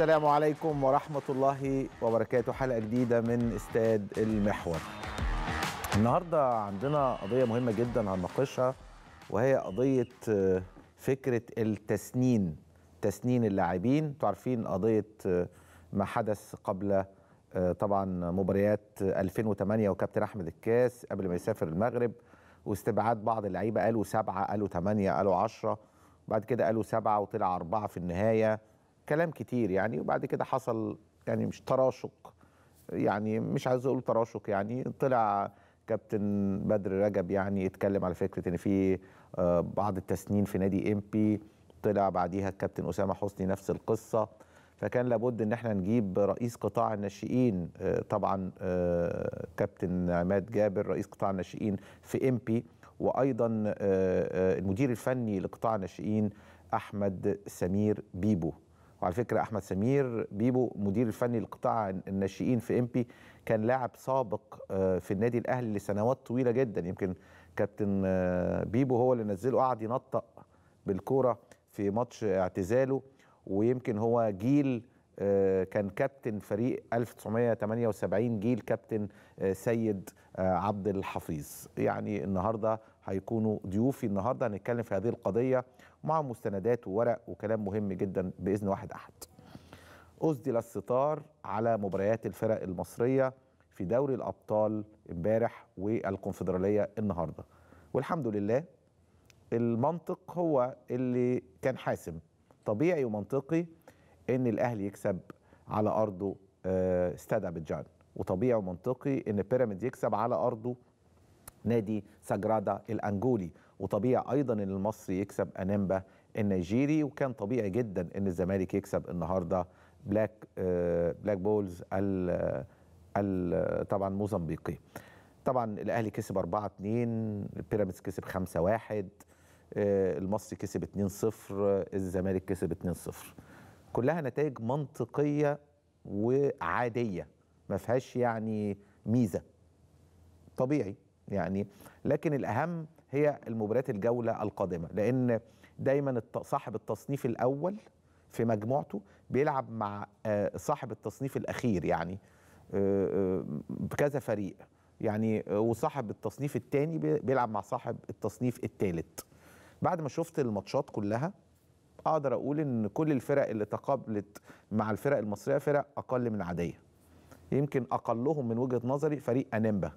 السلام عليكم ورحمة الله وبركاته حلقة جديدة من استاد المحور النهاردة عندنا قضية مهمة جدا هنناقشها وهي قضية آه، فكرة التسنين تسنين اللاعبين تعرفين قضية آه، ما حدث قبل آه، طبعا مباريات 2008 وكابتن أحمد الكاس قبل ما يسافر المغرب واستبعاد بعض اللعيبة قالوا سبعة قالوا ثمانية قالوا عشرة بعد كده قالوا سبعة وطلع أربعة في النهاية كلام كتير يعني وبعد كده حصل يعني مش تراشق يعني مش عايز اقول تراشق يعني طلع كابتن بدر رجب يعني اتكلم على فكره ان في آه، بعض التسنين في نادي ام بي طلع بعديها الكابتن اسامه حسني نفس القصه فكان لابد ان احنا نجيب رئيس قطاع الناشئين آه، طبعا آه، كابتن عماد جابر رئيس قطاع الناشئين في ام بي وايضا المدير الفني لقطاع الناشئين احمد سمير بيبو وعلى فكره احمد سمير بيبو مدير الفني لقطاع الناشئين في امبي كان لاعب سابق آه، في النادي الاهلي لسنوات طويله جدا يمكن كابتن آه، بيبو هو اللي نزله قعد ينطق بالكوره في ماتش اعتزاله ويمكن هو جيل آه، كان كابتن فريق 1978 جيل كابتن آه، سيد آه، عبد الحفيظ يعني النهارده هيكونوا ضيوفي النهارده هنتكلم في هذه القضيه مع مستندات وورق وكلام مهم جدا باذن واحد احد أسدل الستار على مباريات الفرق المصرية في دوري الأبطال امبارح والكونفدرالية النهاردة والحمد لله المنطق هو اللي كان حاسم طبيعي ومنطقي ان الاهلي يكسب على ارضه آه، استاد ابيجان وطبيعي ومنطقي ان بيراميدز يكسب على ارضه نادي ساجرادا الانجولي وطبيعي ايضا ان المصري يكسب انامبا النيجيري وكان طبيعي جدا ان الزمالك يكسب النهارده بلاك آه، بلاك بولز ال ال طبعا موزمبيقي طبعا الاهلي كسب 4 2 بيراميدز كسب 5 1 آه، المصري كسب 2 0 الزمالك كسب 2 0 كلها نتائج منطقيه وعاديه ما فيهاش يعني ميزه طبيعي يعني لكن الاهم هي المباريات الجوله القادمه لان دايما صاحب التصنيف الاول في مجموعته بيلعب مع آه، صاحب التصنيف الاخير يعني بكذا آه، آه، فريق يعني وصاحب التصنيف الثاني بيلعب مع صاحب التصنيف الثالث بعد ما شفت الماتشات كلها اقدر اقول ان كل الفرق اللي تقابلت مع الفرق المصريه فرق اقل من عاديه يمكن اقلهم من وجهه نظري فريق انيمبا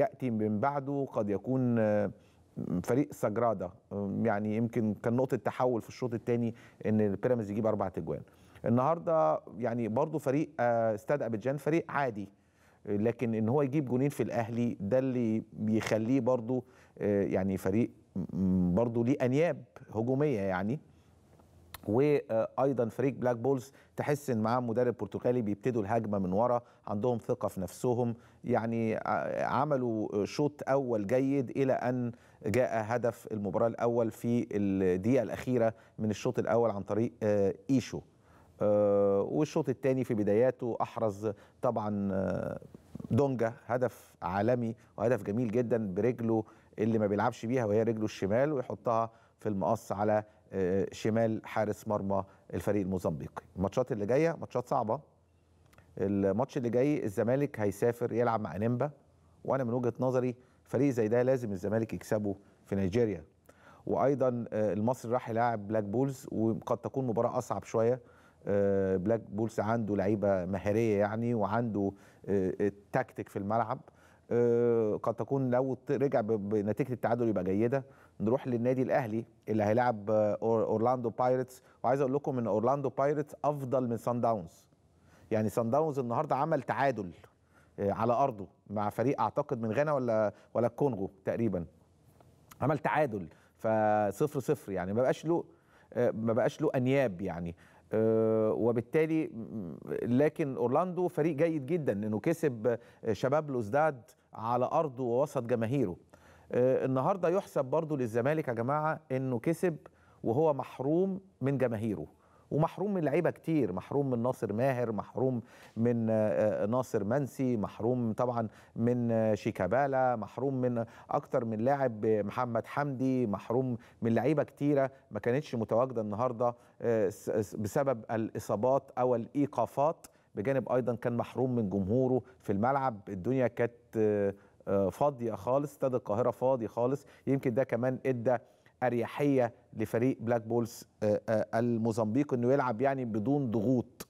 ياتي من بعده قد يكون فريق سجرادا يعني يمكن كان نقطه تحول في الشوط الثاني ان بيراميدز يجيب اربع تجوان النهارده يعني برضو فريق آه، استاد ابيجان فريق عادي لكن ان هو يجيب جونين في الاهلي ده اللي بيخليه برضو آه، يعني فريق برضه ليه انياب هجوميه يعني وايضا فريق بلاك بولز تحس ان معاه مدرب برتغالي بيبتدوا الهجمه من ورا عندهم ثقه في نفسهم يعني عملوا شوط اول جيد الى ان جاء هدف المباراه الاول في الدقيقه الاخيره من الشوط الاول عن طريق ايشو والشوط الثاني في بداياته احرز طبعا دونجا هدف عالمي وهدف جميل جدا برجله اللي ما بيلعبش بيها وهي رجله الشمال ويحطها في المقص على آه، شمال حارس مرمى الفريق الموزمبيقي الماتشات اللي جايه ماتشات صعبه الماتش اللي جاي الزمالك هيسافر يلعب مع انيمبا وانا من وجهه نظري فريق زي ده لازم الزمالك يكسبه في نيجيريا وايضا آه، المصري راح يلاعب بلاك بولز وقد تكون مباراه اصعب شويه آه، بلاك بولز عنده لعيبه مهاريه يعني وعنده التكتيك في الملعب آه، قد تكون لو رجع بنتيجه التعادل يبقى جيده نروح للنادي الاهلي اللي هيلعب آه، اورلاندو بايرتس وعايز اقول لكم ان اورلاندو بايرتس افضل من سان داونز يعني سان داونز النهارده عمل تعادل آه، على ارضه مع فريق اعتقد من غانا ولا ولا الكونغو تقريبا عمل تعادل فصفر صفر يعني ما بقاش له ما بقاش له انياب يعني آه، وبالتالي لكن اورلاندو فريق جيد جدا انه كسب آه، شباب لوزداد على ارضه ووسط جماهيره آه، النهارده يحسب برضه للزمالك يا جماعه انه كسب وهو محروم من جماهيره ومحروم من لعيبه كتير محروم من ناصر ماهر محروم من آه، آه، ناصر منسي محروم طبعا من آه، شيكابالا محروم من اكتر من لاعب محمد حمدي محروم من لعيبه كتيره ما كانتش متواجده النهارده بسبب الاصابات او الايقافات بجانب ايضا كان محروم من جمهوره في الملعب الدنيا كانت فاضيه خالص استاد القاهره فاضي خالص يمكن ده كمان ادى اريحيه لفريق بلاك آه، بولز آه، الموزمبيق انه يلعب يعني بدون ضغوط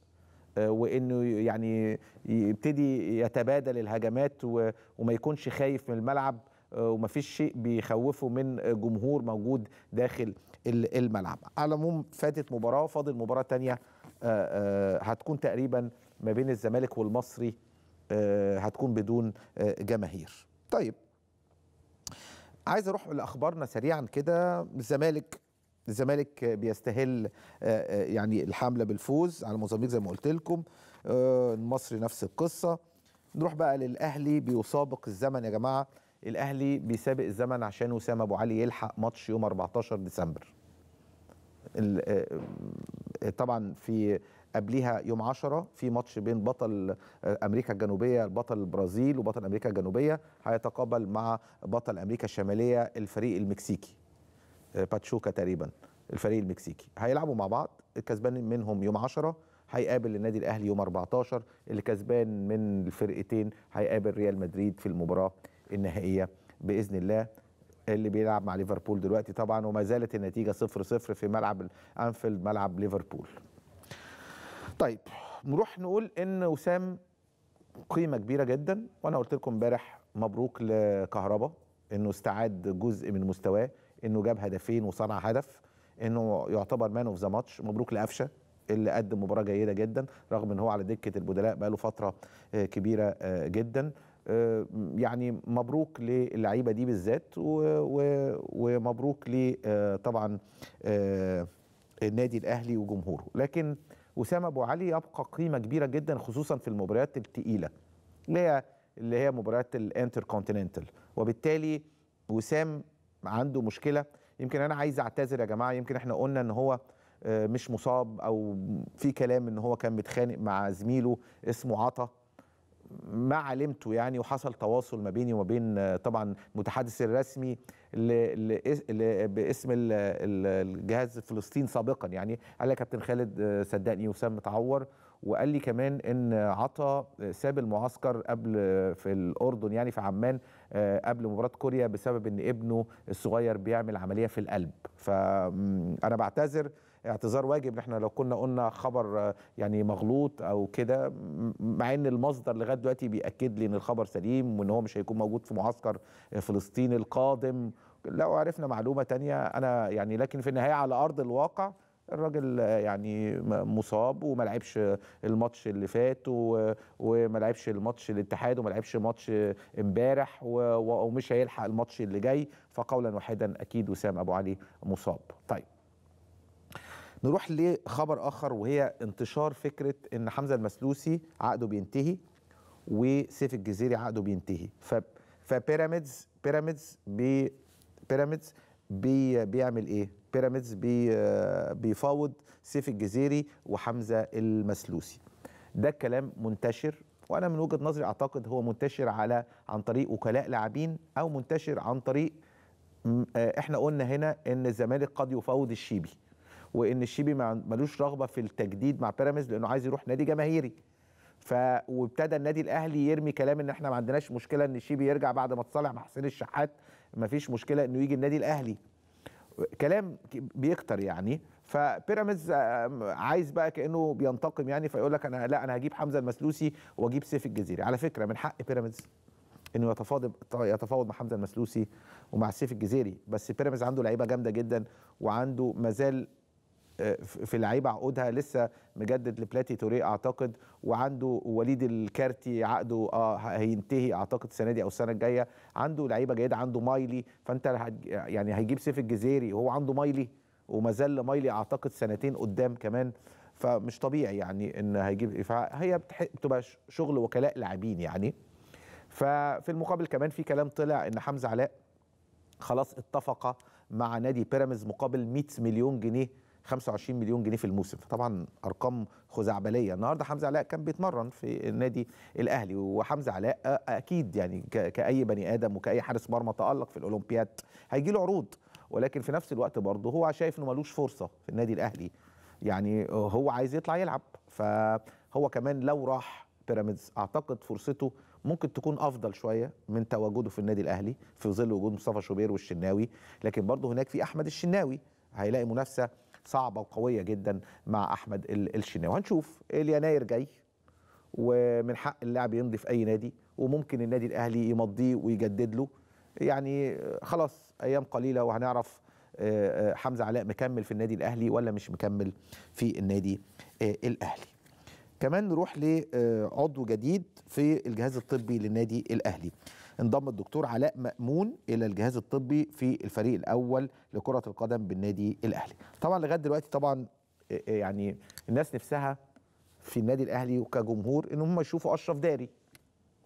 آه، وانه يعني يبتدي يتبادل الهجمات وما يكونش خايف من الملعب وما فيش شيء بيخوفه من جمهور موجود داخل الملعب على العموم فاتت مباراه فاضل مباراه تانية هتكون تقريبا ما بين الزمالك والمصري هتكون بدون جماهير طيب عايز اروح لاخبارنا سريعا كده الزمالك الزمالك بيستهل آه، آه، يعني الحمله بالفوز على موزمبيق زي ما قلت لكم آه، المصري نفس القصه نروح بقى للاهلي بيسابق الزمن يا جماعه الاهلي بيسابق الزمن عشان وسام ابو علي يلحق ماتش يوم 14 ديسمبر طبعا في قبليها يوم 10 في ماتش بين بطل آه، امريكا الجنوبيه البطل البرازيل وبطل امريكا الجنوبيه هيتقابل مع بطل امريكا الشماليه الفريق المكسيكي آه، باتشوكا تقريبا الفريق المكسيكي هيلعبوا مع بعض الكسبان منهم يوم 10 هيقابل النادي الاهلي يوم 14 اللي كسبان من الفرقتين هيقابل ريال مدريد في المباراه النهائيه باذن الله اللي بيلعب مع ليفربول دلوقتي طبعا وما زالت النتيجه 0-0 في ملعب الانفيلد ملعب ليفربول طيب نروح نقول ان وسام قيمه كبيره جدا وانا قلت لكم امبارح مبروك لكهربا انه استعاد جزء من مستواه انه جاب هدفين وصنع هدف انه يعتبر مان اوف ذا ماتش مبروك لقفشه اللي قدم مباراه جيده جدا رغم ان هو على دكه البدلاء بقاله فتره آه، كبيره آه، جدا آه، يعني مبروك للعيبه دي بالذات ومبروك ل طبعا النادي الاهلي وجمهوره لكن وسام ابو علي يبقى قيمه كبيره جدا خصوصا في المباريات الثقيله اللي هي اللي هي مباريات الانتر كونتيننتال وبالتالي وسام عنده مشكله يمكن انا عايز اعتذر يا جماعه يمكن احنا قلنا ان هو آه، مش مصاب او في كلام ان هو كان متخانق مع زميله اسمه عطا ما علمته يعني وحصل تواصل ما بيني وما بين آه، طبعا المتحدث الرسمي باسم الجهاز فلسطين سابقا يعني قال لي كابتن خالد آه، صدقني وسام متعور وقال لي كمان ان عطا آه، ساب المعسكر قبل آه، في الاردن يعني في عمان قبل مباراه كوريا بسبب ان ابنه الصغير بيعمل عمليه في القلب فانا بعتذر اعتذار واجب احنا لو كنا قلنا خبر يعني مغلوط او كده مع ان المصدر لغايه دلوقتي بياكد لي ان الخبر سليم وان هو مش هيكون موجود في معسكر فلسطين القادم لو عرفنا معلومه تانية انا يعني لكن في النهايه على ارض الواقع الراجل يعني مصاب وما لعبش الماتش اللي فات وما لعبش الماتش الاتحاد وما لعبش ماتش امبارح ومش هيلحق الماتش اللي جاي فقولا واحدا اكيد وسام ابو علي مصاب طيب نروح لخبر اخر وهي انتشار فكره ان حمزه المسلوسي عقده بينتهي وسيف الجزيري عقده بينتهي ف فبيراميدز بيراميدز بيراميدز بي بيعمل ايه؟ بيراميدز بي بيفاوض سيف الجزيري وحمزه المسلوسي. ده الكلام منتشر وانا من وجهه نظري اعتقد هو منتشر على عن طريق وكلاء لاعبين او منتشر عن طريق آه، احنا قلنا هنا ان الزمالك قد يفاوض الشيبي وان الشيبي ملوش رغبه في التجديد مع بيراميدز لانه عايز يروح نادي جماهيري ف وابتدى النادي الاهلي يرمي كلام ان احنا ما عندناش مشكله ان الشيبي يرجع بعد ما اتصالح مع حسين الشحات ما فيش مشكله انه يجي النادي الاهلي كلام بيكتر يعني فبيراميدز آه، عايز بقى كانه بينتقم يعني فيقول لك انا لا انا هجيب حمزه المسلوسي واجيب سيف الجزيري على فكره من حق بيراميدز انه يتفاوض يتفاوض مع حمزه المسلوسي ومع سيف الجزيري بس بيراميدز عنده لعيبه جامده جدا وعنده مازال آه، في لعيبه عقودها لسه مجدد لبلاتي توري اعتقد وعنده وليد الكارتي عقده اه هينتهي اعتقد السنه دي او السنه الجايه عنده لعيبه جيده عنده مايلي فانت يعني هيجيب سيف الجزيري وهو عنده مايلي وما زال مايلي اعتقد سنتين قدام كمان فمش طبيعي يعني ان هيجيب فهي بتبقى شغل وكلاء لاعبين يعني ففي المقابل كمان في كلام طلع ان حمزه علاء خلاص اتفق مع نادي بيراميدز مقابل 100 مليون جنيه 25 مليون جنيه في الموسم فطبعا ارقام خزعبليه النهارده حمزه علاء كان بيتمرن في النادي الاهلي وحمزه علاء اكيد يعني كاي بني ادم وكاي حارس مرمى تالق في الاولمبياد هيجي له عروض ولكن في نفس الوقت برضه هو شايف انه ملوش فرصه في النادي الاهلي يعني هو عايز يطلع يلعب فهو كمان لو راح بيراميدز اعتقد فرصته ممكن تكون افضل شويه من تواجده في النادي الاهلي في ظل وجود مصطفى شوبير والشناوي لكن برضه هناك في احمد الشناوي هيلاقي منافسه صعبه وقويه جدا مع احمد الشناوي هنشوف اليناير جاي ومن حق اللاعب يمضي في اي نادي وممكن النادي الاهلي يمضيه ويجدد له يعني خلاص ايام قليله وهنعرف آه، آه، حمزه علاء مكمل في النادي الاهلي ولا مش مكمل في النادي آه، الاهلي كمان نروح لعضو جديد في الجهاز الطبي للنادي الاهلي انضم الدكتور علاء مأمون إلى الجهاز الطبي في الفريق الأول لكرة القدم بالنادي الأهلي طبعا لغاية دلوقتي طبعا آه، آه، يعني الناس نفسها في النادي الأهلي وكجمهور إن هم يشوفوا أشرف داري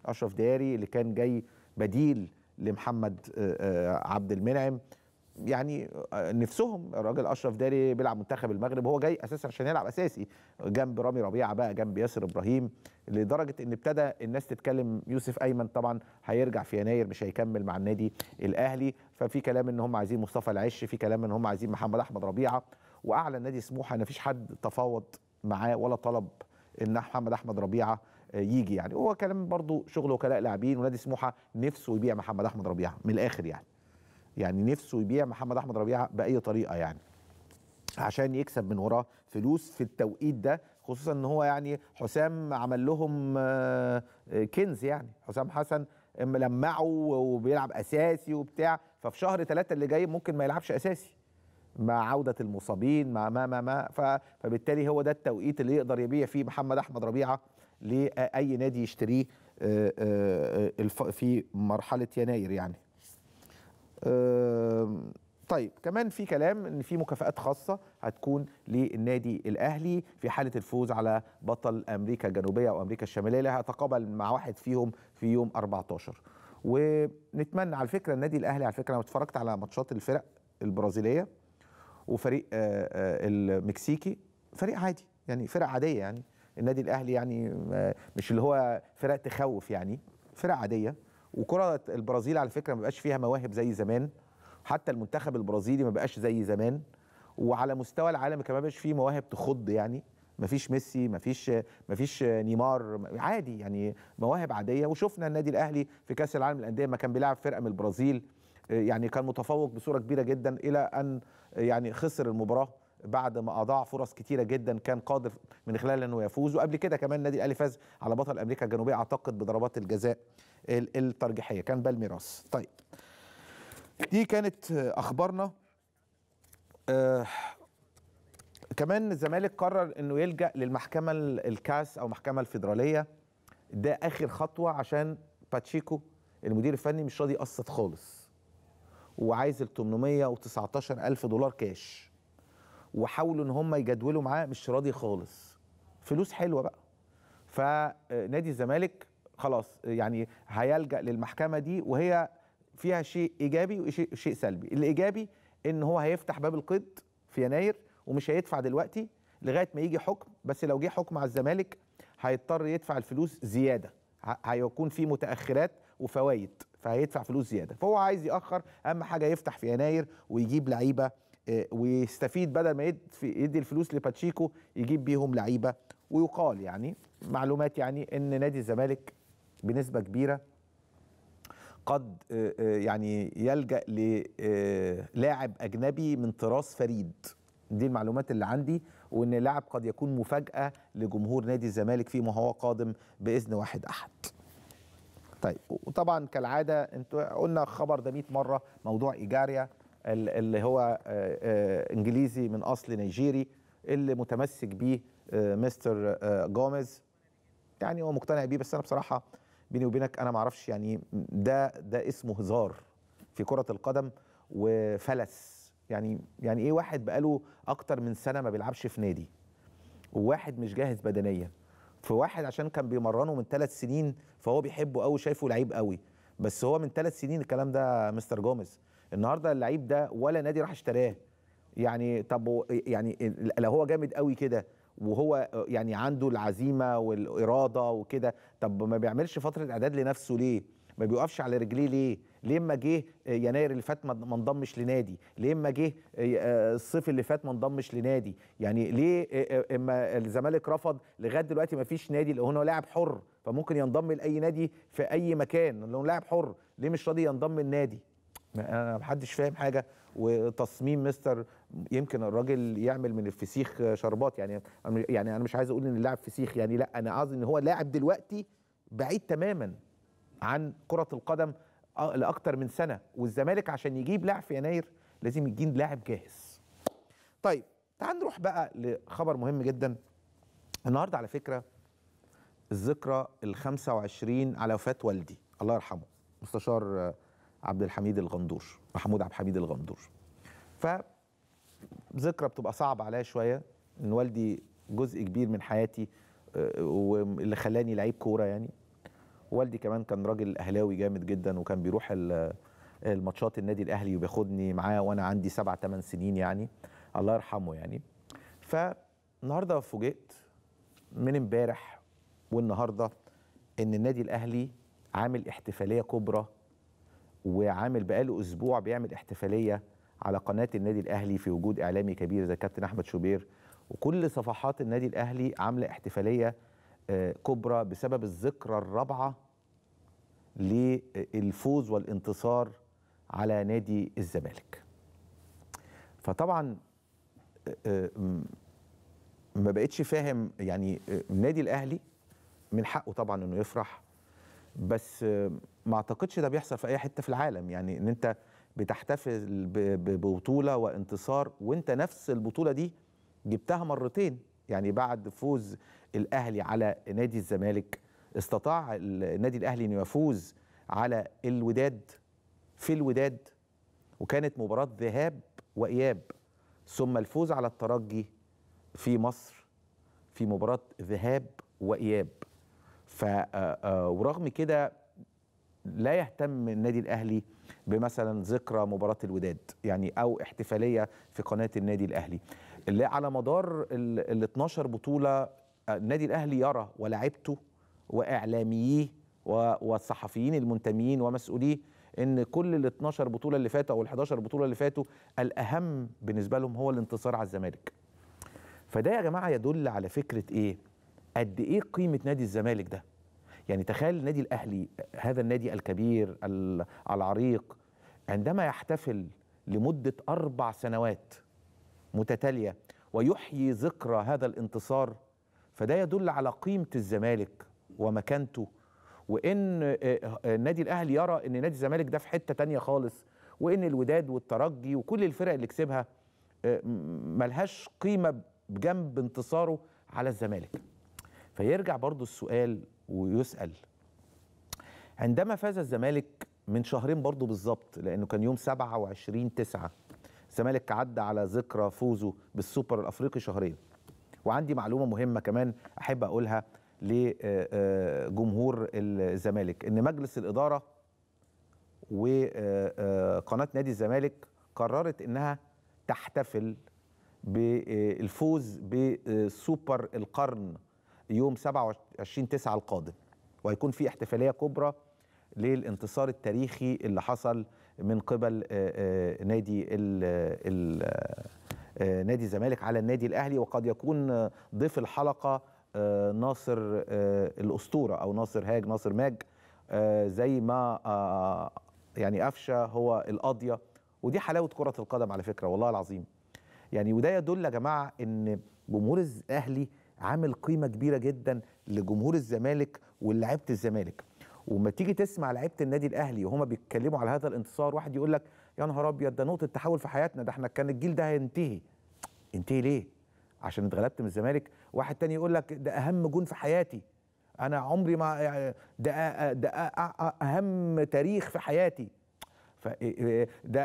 أشرف داري اللي كان جاي بديل لمحمد آه، عبد المنعم يعني آه، نفسهم الراجل اشرف داري بيلعب منتخب المغرب هو جاي اساسا عشان يلعب اساسي جنب رامي ربيعه بقى جنب ياسر ابراهيم لدرجه ان ابتدى الناس تتكلم يوسف ايمن طبعا هيرجع في يناير مش هيكمل مع النادي الاهلي ففي كلام ان هم عايزين مصطفى العش في كلام ان هم عايزين محمد احمد ربيعه واعلن نادي سموحه ان فيش حد تفاوض معاه ولا طلب ان محمد احمد ربيعه آه، يجي يعني هو كلام برضو شغله وكلاء لاعبين ونادي سموحه نفسه يبيع محمد احمد ربيعه من الاخر يعني يعني نفسه يبيع محمد احمد ربيعه باي طريقه يعني عشان يكسب من وراه فلوس في التوقيت ده خصوصا ان هو يعني حسام عمل لهم آه، كنز يعني حسام حسن ملمعه وبيلعب اساسي وبتاع ففي شهر ثلاثة اللي جاي ممكن ما يلعبش اساسي مع عودة المصابين مع ما ما ما فبالتالي هو ده التوقيت اللي يقدر يبيع فيه محمد احمد ربيعه لاي نادي يشتريه آه، آه، في مرحله يناير يعني طيب كمان في كلام ان في مكافآت خاصه هتكون للنادي الاهلي في حاله الفوز على بطل امريكا الجنوبيه او امريكا الشماليه اللي هيتقابل مع واحد فيهم في يوم 14 ونتمنى على فكره النادي الاهلي على فكره انا اتفرجت على ماتشات الفرق البرازيليه وفريق آه، آه، المكسيكي فريق عادي يعني فرق عاديه يعني النادي الاهلي يعني آه، مش اللي هو فرق تخوف يعني فرق عاديه وكره البرازيل على فكره ما بقاش فيها مواهب زي زمان حتى المنتخب البرازيلي ما بقاش زي زمان وعلى مستوى العالم كمان مش فيه مواهب تخض يعني مفيش ميسي مفيش مفيش نيمار عادي يعني مواهب عاديه وشفنا النادي الاهلي في كاس العالم للانديه ما كان بيلعب فرقه من البرازيل يعني كان متفوق بصوره كبيره جدا الى ان يعني خسر المباراه بعد ما اضاع فرص كتيره جدا كان قادر من خلالها انه يفوز وقبل كده كمان النادي الاهلي فاز على بطل امريكا الجنوبيه اعتقد بضربات الجزاء الترجيحيه كان بالميراث طيب دي كانت اخبارنا آه كمان الزمالك قرر انه يلجا للمحكمه الكاس او المحكمه الفيدراليه ده اخر خطوه عشان باتشيكو المدير الفني مش راضي يقسط خالص وعايز ال 819 الف دولار كاش وحاولوا ان هم يجدولوا معاه مش راضي خالص فلوس حلوه بقى فنادي الزمالك خلاص يعني هيلجأ للمحكمة دي وهي فيها شيء إيجابي وشيء سلبي الإيجابي إن هو هيفتح باب القيد في يناير ومش هيدفع دلوقتي لغاية ما يجي حكم بس لو جه حكم على الزمالك هيضطر يدفع الفلوس زيادة هيكون في متأخرات وفوايد فهيدفع فلوس زيادة فهو عايز يأخر أهم حاجة يفتح في يناير ويجيب لعيبة آه، ويستفيد بدل ما يدي الفلوس لباتشيكو يجيب بيهم لعيبه ويقال يعني معلومات يعني ان نادي الزمالك بنسبه كبيره قد آه، آه، يعني يلجا للاعب آه، اجنبي من طراز فريد دي المعلومات اللي عندي وان اللاعب قد يكون مفاجاه لجمهور نادي الزمالك فيما هو قادم باذن واحد احد طيب وطبعا كالعاده انتوا قلنا الخبر ده 100 مره موضوع ايجاريا اللي هو انجليزي من اصل نيجيري اللي متمسك بيه مستر جوميز يعني هو مقتنع بيه بس انا بصراحه بيني وبينك انا ما اعرفش يعني ده ده اسمه هزار في كره القدم وفلس يعني يعني ايه واحد بقاله اكتر من سنه ما بيلعبش في نادي وواحد مش جاهز بدنيا في واحد عشان كان بيمرنه من ثلاث سنين فهو بيحبه قوي شايفه لعيب قوي بس هو من ثلاث سنين الكلام ده مستر جوميز النهارده اللعيب ده ولا نادي راح اشتراه يعني طب يعني لو هو جامد قوي كده وهو يعني عنده العزيمه والاراده وكده طب ما بيعملش فتره اعداد لنفسه ليه ما بيوقفش على رجليه ليه ليه اما جه يناير اللي فات ما انضمش لنادي ليه اما جه آه، الصيف اللي فات ما انضمش لنادي يعني ليه اما الزمالك رفض لغايه دلوقتي ما فيش نادي لو هو لاعب حر فممكن ينضم لاي نادي في اي مكان لو لاعب حر ليه مش راضي ينضم النادي انا محدش فاهم حاجه وتصميم مستر يمكن الراجل يعمل من الفسيخ شربات يعني يعني انا مش عايز اقول ان اللاعب فسيخ يعني لا انا قصدي ان هو لاعب دلوقتي بعيد تماما عن كره القدم لاكثر من سنه والزمالك عشان يجيب لاعب في يناير لازم يجيب لاعب جاهز طيب تعال نروح بقى لخبر مهم جدا النهارده على فكره الذكرى ال 25 على وفاه والدي الله يرحمه مستشار عبد الحميد الغندور محمود عبد الحميد الغندور ف ذكرى بتبقى صعبه عليا شويه ان والدي جزء كبير من حياتي آه، واللي خلاني لعيب كوره يعني والدي كمان كان راجل اهلاوي جامد جدا وكان بيروح الماتشات النادي الاهلي وبياخدني معاه وانا عندي سبع ثمان سنين يعني الله يرحمه يعني فالنهارده فوجئت من امبارح والنهارده ان النادي الاهلي عامل احتفاليه كبرى وعامل بقاله اسبوع بيعمل احتفاليه على قناه النادي الاهلي في وجود اعلامي كبير زي كابتن احمد شوبير وكل صفحات النادي الاهلي عامله احتفاليه آه، كبرى بسبب الذكرى الرابعه للفوز والانتصار على نادي الزمالك فطبعا آه، آه، ما بقتش فاهم يعني النادي الاهلي من حقه طبعا انه يفرح بس ما اعتقدش ده بيحصل في اي حته في العالم يعني ان انت بتحتفل ببطوله وانتصار وانت نفس البطوله دي جبتها مرتين يعني بعد فوز الاهلي على نادي الزمالك استطاع النادي الاهلي انه يفوز على الوداد في الوداد وكانت مباراه ذهاب واياب ثم الفوز على الترجي في مصر في مباراه ذهاب واياب ف ورغم كده لا يهتم النادي الاهلي بمثلا ذكرى مباراه الوداد يعني او احتفاليه في قناه النادي الاهلي اللي على مدار ال 12 بطوله آه، النادي الاهلي يرى ولاعيبته واعلامييه والصحفيين المنتمين ومسؤوليه ان كل ال 12 بطوله اللي فاتوا او ال 11 بطوله اللي فاتوا الاهم بالنسبه لهم هو الانتصار على الزمالك. فده يا جماعه يدل على فكره ايه؟ قد ايه قيمه نادي الزمالك ده؟ يعني تخيل النادي الاهلي هذا النادي الكبير العريق عندما يحتفل لمده اربع سنوات متتاليه ويحيي ذكرى هذا الانتصار فده يدل على قيمه الزمالك ومكانته وان النادي آه، آه، الاهلي يرى ان نادي الزمالك ده في حته تانية خالص وان الوداد والترجي وكل الفرق اللي كسبها آه، ملهاش قيمه بجنب انتصاره على الزمالك فيرجع برضو السؤال ويسأل عندما فاز الزمالك من شهرين برضو بالظبط لأنه كان يوم 27 9 الزمالك عدى على ذكرى فوزه بالسوبر الأفريقي شهرين وعندي معلومة مهمة كمان أحب أقولها لجمهور آه، آه، الزمالك إن مجلس الإدارة وقناة آه، نادي الزمالك قررت إنها تحتفل بالفوز بسوبر القرن يوم 27 9 القادم وهيكون في احتفاليه كبرى للانتصار التاريخي اللي حصل من قبل آه، آه، نادي ال آه، نادي الزمالك على النادي الاهلي وقد يكون ضيف الحلقه ناصر الاسطوره او ناصر هاج ناصر ماج زي ما يعني قفشه هو القاضيه ودي حلاوه كره القدم على فكره والله العظيم يعني وده يدل يا جماعه ان جمهور الاهلي عامل قيمه كبيره جدا لجمهور الزمالك ولعيبه الزمالك وما تيجي تسمع لعيبه النادي الاهلي وهما بيتكلموا على هذا الانتصار واحد يقول لك يا نهار ابيض ده نقطه تحول في حياتنا ده احنا كان الجيل ده هينتهي انتهي ليه عشان اتغلبت من الزمالك واحد تاني يقول لك ده اهم جون في حياتي انا عمري ما ده ده اهم تاريخ في حياتي ف إيه، إيه، ده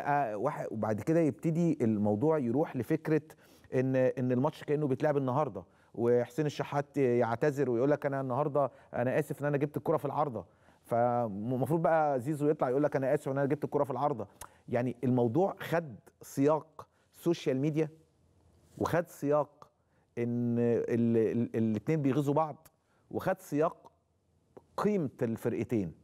وبعد كده يبتدي الموضوع يروح لفكره ان ان الماتش كانه بيتلعب النهارده وحسين الشحات يعتذر ويقول لك انا النهارده انا اسف ان انا جبت الكره في العارضه فالمفروض بقى زيزو يطلع يقول لك انا اسف ان انا جبت الكره في العارضه يعني الموضوع خد سياق سوشيال ميديا وخد سياق ان الاثنين بيغيظوا بعض وخد سياق قيمه الفرقتين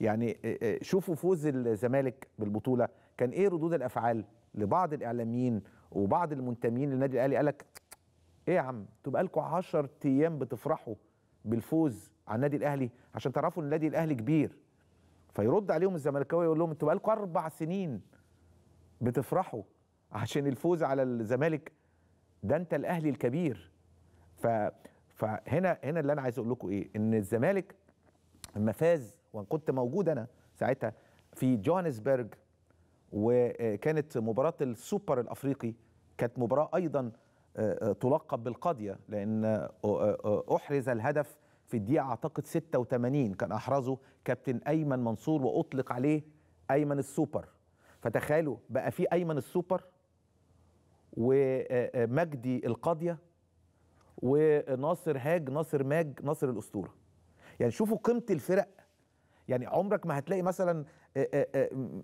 يعني شوفوا فوز الزمالك بالبطوله كان ايه ردود الافعال لبعض الاعلاميين وبعض المنتمين للنادي الاهلي قال لك ايه يا عم انتوا بقالكم 10 ايام بتفرحوا بالفوز على النادي الاهلي عشان تعرفوا ان النادي الاهلي كبير فيرد عليهم الزملكاوي يقول لهم انتوا بقالكم اربع سنين بتفرحوا عشان الفوز على الزمالك ده انت الاهلي الكبير ف فهنا هنا اللي انا عايز اقول لكم ايه ان الزمالك لما فاز وان كنت موجود انا ساعتها في جوهانسبرج وكانت مباراه السوبر الافريقي كانت مباراه ايضا تلقب بالقاضية لأن أحرز الهدف في الدقيقة أعتقد 86 كان أحرزه كابتن أيمن منصور وأطلق عليه أيمن السوبر فتخيلوا بقى في أيمن السوبر ومجدي القاضية وناصر هاج ناصر ماج ناصر الأسطورة يعني شوفوا قيمة الفرق يعني عمرك ما هتلاقي مثلا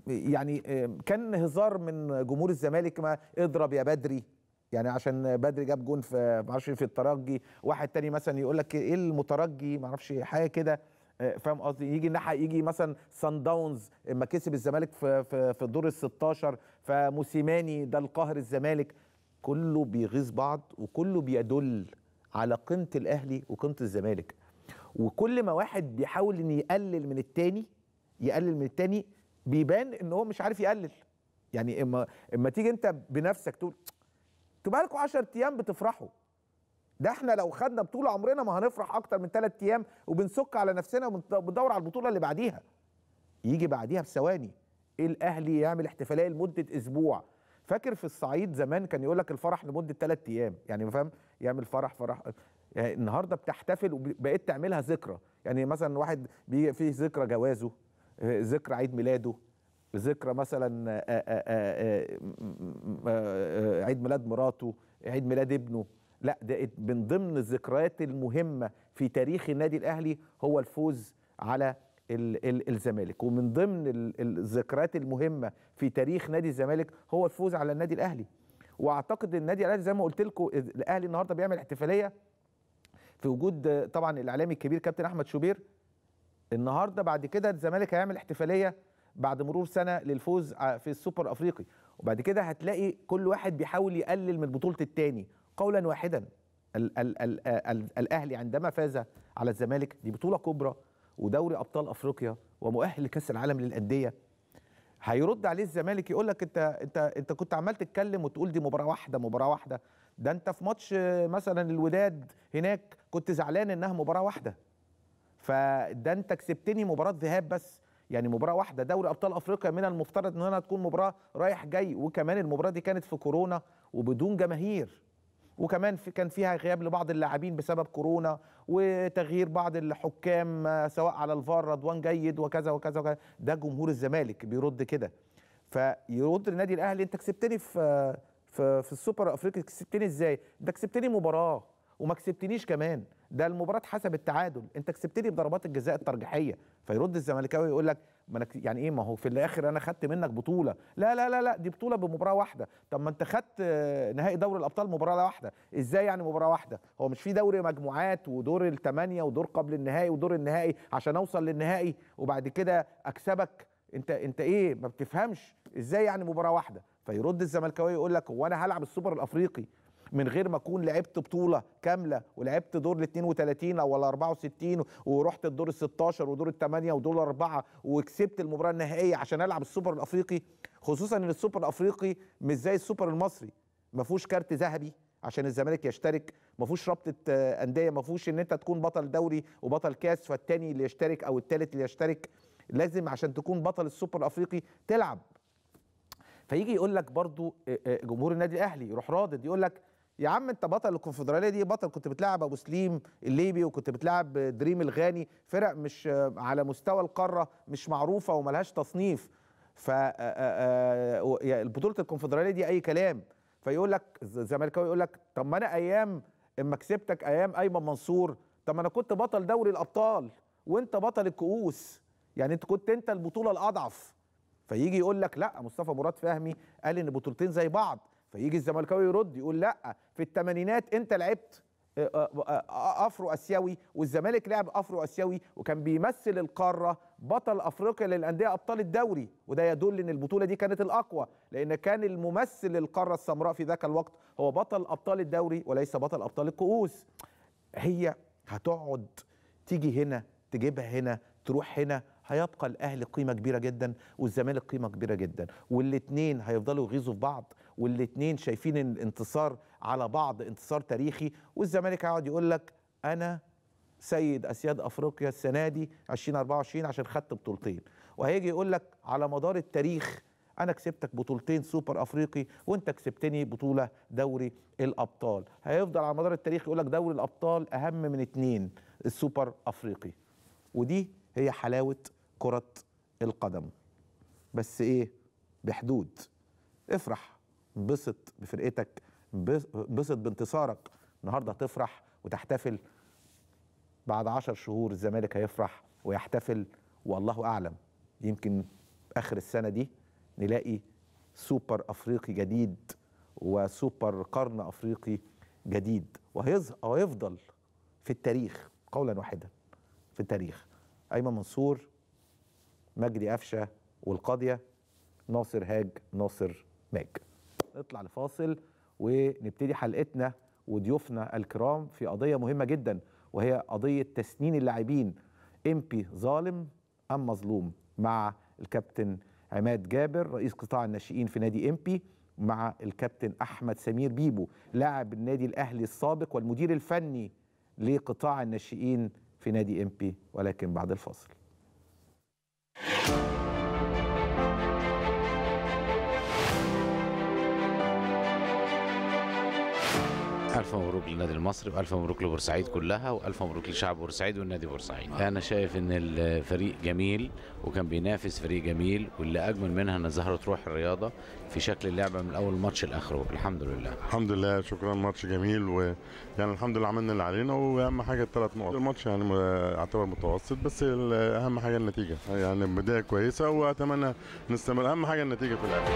يعني كان هزار من جمهور الزمالك ما اضرب يا بدري يعني عشان بدري جاب جون في معرفش في الترجي واحد تاني مثلا يقول لك ايه المترجي معرفش حاجه كده آه، فاهم قصدي يجي الناحيه يجي مثلا سان داونز اما كسب الزمالك في في في الدور ال 16 فموسيماني ده القاهر الزمالك كله بيغيظ بعض وكله بيدل على قيمه الاهلي وقيمه الزمالك وكل ما واحد بيحاول ان يقلل من التاني يقلل من التاني بيبان ان هو مش عارف يقلل يعني اما اما تيجي انت بنفسك تقول انتوا بقالكوا 10 ايام بتفرحوا ده احنا لو خدنا بطوله عمرنا ما هنفرح اكتر من ثلاث ايام وبنسك على نفسنا وبندور على البطوله اللي بعديها يجي بعديها بثواني إيه الاهلي يعمل احتفاليه لمده اسبوع فاكر في الصعيد زمان كان يقول لك الفرح لمده ثلاث ايام يعني فاهم يعمل فرح فرح يعني النهارده بتحتفل وبقيت تعملها ذكرى يعني مثلا واحد فيه ذكرى جوازه آه، ذكرى عيد ميلاده ذكرى مثلا آه، آه، آه، عيد ميلاد مراته عيد ميلاد ابنه لا ده من ضمن الذكريات المهمه في تاريخ النادي الاهلي هو الفوز على الزمالك ومن ضمن الذكريات المهمه في تاريخ نادي الزمالك هو الفوز على النادي الاهلي واعتقد النادي الاهلي زي ما قلت لكم الاهلي النهارده بيعمل احتفاليه في وجود طبعا الاعلامي الكبير كابتن احمد شوبير النهارده بعد كده الزمالك هيعمل احتفاليه بعد مرور سنه للفوز في السوبر الافريقي وبعد كده هتلاقي كل واحد بيحاول يقلل من بطوله الثاني قولا واحدا ال ال الـ الـ الاهلي عندما فاز على الزمالك دي بطوله كبرى ودوري ابطال افريقيا ومؤهل لكاس العالم للانديه هيرد عليه الزمالك يقول لك انت انت انت كنت عمال تتكلم وتقول دي مباراه واحده مباراه واحده ده انت في ماتش مثلا الوداد هناك كنت زعلان انها مباراه واحده فده انت كسبتني مباراه ذهاب بس يعني مباراه واحده دوري ابطال افريقيا من المفترض ان تكون مباراه رايح جاي وكمان المباراه دي كانت في كورونا وبدون جماهير وكمان في كان فيها غياب لبعض اللاعبين بسبب كورونا وتغيير بعض الحكام آه، سواء على الفار رضوان جيد وكذا وكذا وكذا ده جمهور الزمالك بيرد كده فيرد النادي الاهلي انت كسبتني في آه، في, في السوبر افريقيا كسبتني ازاي؟ انت كسبتني مباراه وما كسبتنيش كمان ده المباراه حسب التعادل انت كسبت لي بضربات الجزاء الترجيحيه فيرد الزملكاوي يقول لك ما يعني ايه ما هو في الاخر انا خدت منك بطوله لا لا لا لا دي بطوله بمباراه واحده طب ما انت خدت نهائي دوري الابطال مباراه واحده ازاي يعني مباراه واحده هو مش في دوري مجموعات ودور الثمانيه ودور قبل النهائي ودور النهائي عشان اوصل للنهائي وبعد كده اكسبك انت انت ايه ما بتفهمش ازاي يعني مباراه واحده فيرد الزملكاوي يقول لك هو انا هلعب السوبر الافريقي من غير ما اكون لعبت بطوله كامله ولعبت دور ال 32 او ال 64 ورحت الدور ال 16 ودور الثمانيه ودور الاربعه وكسبت المباراه النهائيه عشان العب السوبر الافريقي خصوصا ان السوبر الافريقي مش زي السوبر المصري ما فيهوش كارت ذهبي عشان الزمالك يشترك ما فيهوش رابطه آه، انديه ما فيهوش ان انت تكون بطل دوري وبطل كاس فالتاني اللي يشترك او الثالث اللي يشترك لازم عشان تكون بطل السوبر الافريقي تلعب فيجي يقول لك برضو آه، آه، جمهور النادي الاهلي يروح رادد يقول لك يا عم انت بطل الكونفدراليه دي بطل كنت بتلعب ابو سليم الليبي وكنت بتلعب دريم الغاني فرق مش على مستوى القاره مش معروفه وملهاش تصنيف ف آه، آه، آه، بطوله الكونفدراليه دي اي كلام فيقول لك الزمالكاوي يقول لك طب ما انا ايام اما كسبتك ايام ايمن منصور طب ما انا كنت بطل دوري الابطال وانت بطل الكؤوس يعني انت كنت انت البطوله الاضعف فيجي يقول لك لا مصطفى مراد فهمي قال ان بطولتين زي بعض فيجي الزملكاوي يرد يقول لا في الثمانينات انت لعبت آه، آه، آه، افرو اسيوي والزمالك لعب افرو اسيوي وكان بيمثل القاره بطل افريقيا للانديه ابطال الدوري وده يدل ان البطوله دي كانت الاقوى لان كان الممثل للقاره السمراء في ذاك الوقت هو بطل ابطال الدوري وليس بطل ابطال الكؤوس هي هتقعد تيجي هنا تجيبها هنا تروح هنا هيبقى الاهلي قيمه كبيره جدا والزمالك قيمه كبيره جدا والاثنين هيفضلوا يغيظوا في بعض والاثنين شايفين الانتصار على بعض انتصار تاريخي والزمالك هيقعد يقول لك انا سيد اسياد افريقيا السنه دي 2024 عشان خدت بطولتين وهيجي يقول لك على مدار التاريخ انا كسبتك بطولتين سوبر افريقي وانت كسبتني بطوله دوري الابطال هيفضل على مدار التاريخ يقول لك دوري الابطال اهم من اتنين السوبر افريقي ودي هي حلاوه كره القدم بس ايه بحدود افرح بسط بفرقتك بسط بانتصارك النهارده هتفرح وتحتفل بعد عشر شهور الزمالك هيفرح ويحتفل والله اعلم يمكن اخر السنه دي نلاقي سوبر افريقي جديد وسوبر قرن افريقي جديد وهيفضل في التاريخ قولا واحدا في التاريخ ايمن منصور مجدي قفشه والقاضيه ناصر هاج ناصر ماج نطلع لفاصل ونبتدي حلقتنا وضيوفنا الكرام في قضيه مهمه جدا وهي قضيه تسنين اللاعبين امبي ظالم ام مظلوم مع الكابتن عماد جابر رئيس قطاع الناشئين في نادي امبي مع الكابتن احمد سمير بيبو لاعب النادي الاهلي السابق والمدير الفني لقطاع الناشئين في نادي امبي ولكن بعد الفاصل الف مبروك للنادي المصري والف مبروك لبورسعيد كلها والف مبروك لشعب بورسعيد والنادي بورسعيد آه. انا شايف ان الفريق جميل وكان بينافس فريق جميل واللي اجمل منها ان ظهرت روح الرياضه في شكل اللعبه من اول ماتش لاخره الحمد لله الحمد لله شكرا ماتش جميل ويعني الحمد لله عملنا اللي علينا واهم حاجه الثلاث نقط الماتش يعني يعتبر متوسط بس اهم حاجه النتيجه يعني بدايه كويسه واتمنى نستمر اهم حاجه النتيجه في الاخر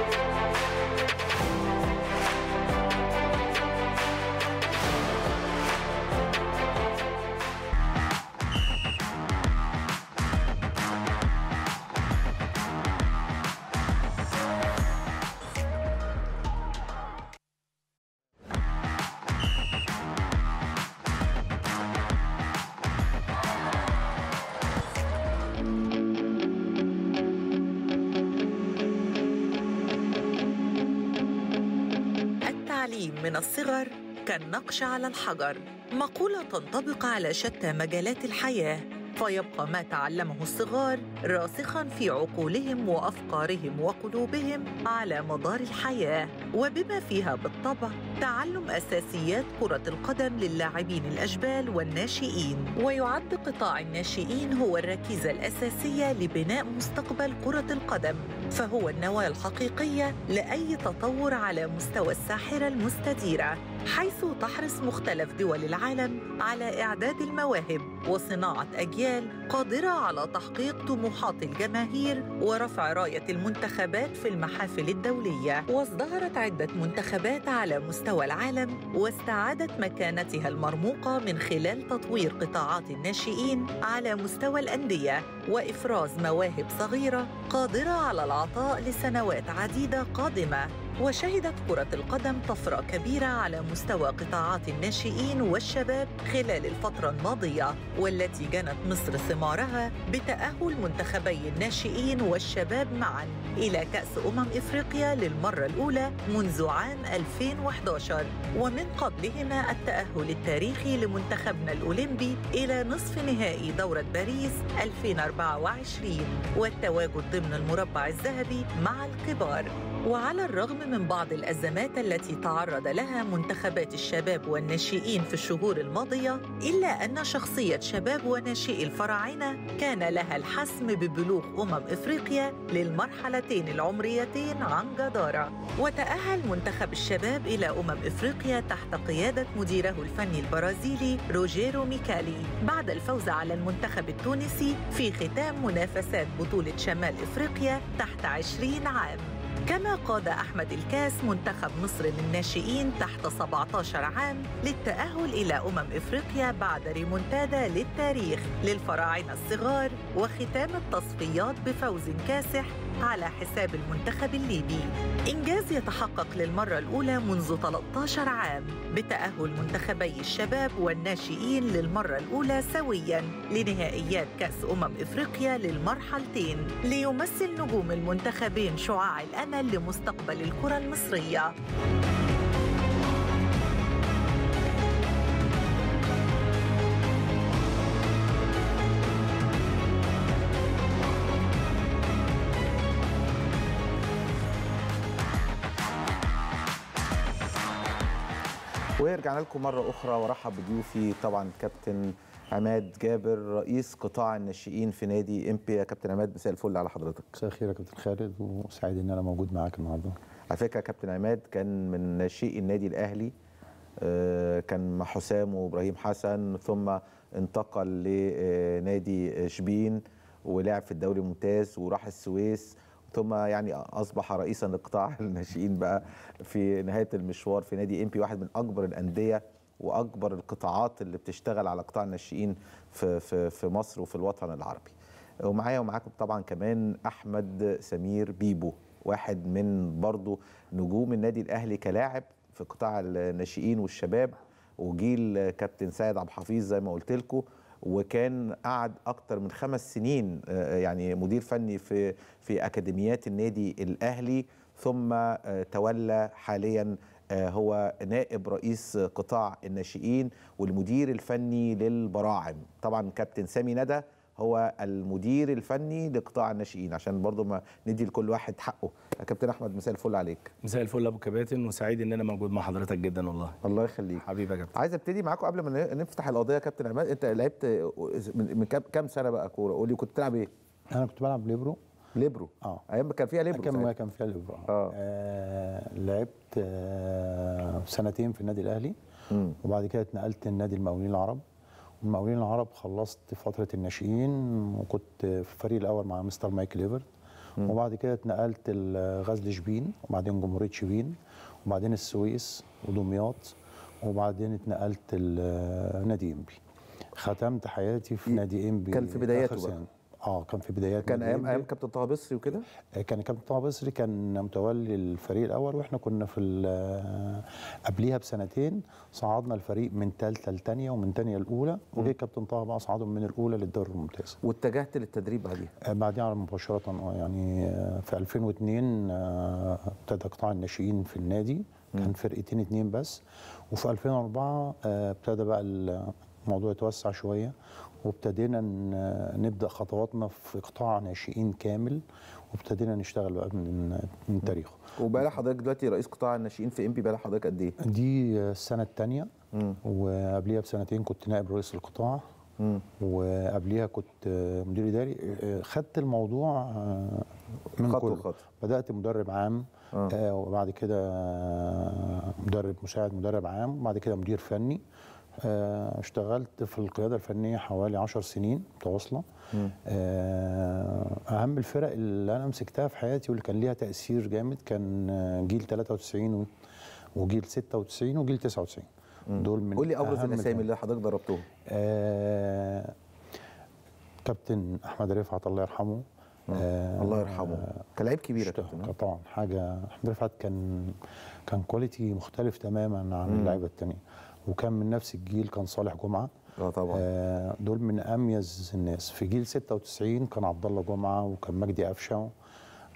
من الصغر كالنقش على الحجر مقولة تنطبق على شتى مجالات الحياة فيبقى ما تعلمه الصغار راسخا في عقولهم وافكارهم وقلوبهم على مدار الحياه وبما فيها بالطبع تعلم اساسيات كره القدم للاعبين الاجبال والناشئين ويعد قطاع الناشئين هو الركيزه الاساسيه لبناء مستقبل كره القدم فهو النواه الحقيقيه لاي تطور على مستوى الساحره المستديره حيث تحرص مختلف دول العالم على إعداد المواهب وصناعة أجيال قادرة على تحقيق طموحات الجماهير ورفع راية المنتخبات في المحافل الدولية وازدهرت عدة منتخبات على مستوى العالم واستعادت مكانتها المرموقة من خلال تطوير قطاعات الناشئين على مستوى الأندية وإفراز مواهب صغيرة قادرة على العطاء لسنوات عديدة قادمة وشهدت كرة القدم طفرة كبيرة على مستوى قطاعات الناشئين والشباب خلال الفترة الماضية والتي جنت مصر ثمارها بتأهل منتخبي الناشئين والشباب معا إلى كأس أمم إفريقيا للمرة الأولى منذ عام 2011 ومن قبلهما التأهل التاريخي لمنتخبنا الأولمبي إلى نصف نهائي دورة باريس 2024 والتواجد ضمن المربع الذهبي مع الكبار وعلى الرغم من بعض الأزمات التي تعرض لها منتخبات الشباب والناشئين في الشهور الماضية إلا أن شخصية شباب وناشئي الفراعنة كان لها الحسم ببلوغ أمم إفريقيا للمرحلتين العمريتين عن جدارة وتأهل منتخب الشباب إلى أمم إفريقيا تحت قيادة مديره الفني البرازيلي روجيرو ميكالي بعد الفوز على المنتخب التونسي في ختام منافسات بطولة شمال إفريقيا تحت 20 عام كما قاد أحمد الكاس منتخب مصر للناشئين تحت 17 عام للتأهل إلى أمم إفريقيا بعد ريمونتادا للتاريخ للفراعنة الصغار وختام التصفيات بفوز كاسح على حساب المنتخب الليبي إنجاز يتحقق للمرة الأولى منذ 13 عام بتأهل منتخبي الشباب والناشئين للمرة الأولى سوياً لنهائيات كأس أمم إفريقيا للمرحلتين ليمثل نجوم المنتخبين شعاع الأمل الهامة لمستقبل الكرة المصرية ورجعنا لكم مرة أخرى ورحب بضيوفي طبعا كابتن عماد جابر رئيس قطاع الناشئين في نادي امبي يا كابتن عماد مساء الفل على حضرتك مساء الخير يا كابتن خالد وسعيد ان انا موجود معاك النهارده على فكره كابتن عماد كان من ناشئي النادي الاهلي آه، كان مع حسام وابراهيم حسن ثم انتقل لنادي شبين ولعب في الدوري الممتاز وراح السويس ثم يعني اصبح رئيسا لقطاع الناشئين بقى في نهايه المشوار في نادي امبي واحد من اكبر الانديه واكبر القطاعات اللي بتشتغل على قطاع الناشئين في في في مصر وفي الوطن العربي ومعايا ومعاكم طبعا كمان احمد سمير بيبو واحد من برضه نجوم النادي الاهلي كلاعب في قطاع الناشئين والشباب وجيل كابتن سيد عبد الحفيظ زي ما قلت لكم وكان قعد اكتر من خمس سنين آه، يعني مدير فني في في اكاديميات النادي الاهلي ثم آه، تولى حاليا آه، هو نائب رئيس قطاع الناشئين والمدير الفني للبراعم طبعا كابتن سامي ندى هو المدير الفني لقطاع الناشئين عشان برضو ما ندي لكل واحد حقه كابتن احمد مساء الفل عليك مساء الفل ابو كباتن وسعيد ان انا موجود مع حضرتك جدا والله الله يخليك حبيبي يا كابتن عايز ابتدي معاكم قبل ما نفتح القضيه يا كابتن عماد انت لعبت آه، من كام سنه بقى كوره قول لي كنت بتلعب ايه انا كنت بلعب ليبرو ليبرو اه ايام كان فيها ليبرو كان كان فيها ليبرو آه. اه, آه لعبت آه سنتين في النادي الاهلي مم. وبعد كده اتنقلت النادي المقاولين العرب والمقاولين العرب خلصت فتره الناشئين وكنت في الفريق الاول مع مستر مايكل ايفرت وبعد كده اتنقلت لغزل شبين وبعدين جمهوريه شبين وبعدين السويس ودمياط وبعدين اتنقلت لنادي انبي ختمت حياتي في نادي انبي كان في بداياته بقى اه كان في بدايات كان ايام ايام كابتن طه بصري وكده آه، كان كابتن طه بصري كان متولي الفريق الاول واحنا كنا في آه، قبليها بسنتين صعدنا الفريق من ثالثه لثانيه ومن ثانيه لاولى وجه كابتن طه بقى صعدهم من الاولى للدوري الممتاز واتجهت للتدريب بعديها آه، بعديها مباشره اه يعني في 2002 ابتدى قطاع الناشئين في النادي كان فرقتين اتنين بس وفي 2004 ابتدى بقى الموضوع يتوسع شويه وابتدينا نبدا خطواتنا في قطاع ناشئين كامل وابتدينا نشتغل بقى من من تاريخه وبقى حضرتك دلوقتي رئيس قطاع الناشئين في ام بي بقى حضرتك قد ايه دي السنه الثانيه وقبليها بسنتين كنت نائب رئيس القطاع وقبليها كنت مدير اداري خدت الموضوع آه، من خطوه خطوه بدات مدرب عام آه. آه، وبعد كده مدرب مساعد مدرب عام وبعد كده مدير فني آه، اشتغلت في القياده الفنيه حوالي 10 سنين متواصله آه، اهم الفرق اللي انا مسكتها في حياتي واللي كان ليها تاثير جامد كان آه، جيل 93 وجيل 96 وجيل 99 مم. دول من قول لي ابرز الاسامي اللي حضرتك ضربتهم آه كابتن احمد رفعت الله يرحمه آه الله يرحمه آه كلاعب كبير كابتن طبعا حاجه احمد رفعت كان كان كواليتي مختلف تماما عن اللعيبه الثانيه وكان من نفس الجيل كان صالح جمعه اه طبعا آه دول من اميز الناس في جيل 96 كان عبد الله جمعه وكان مجدي قفشه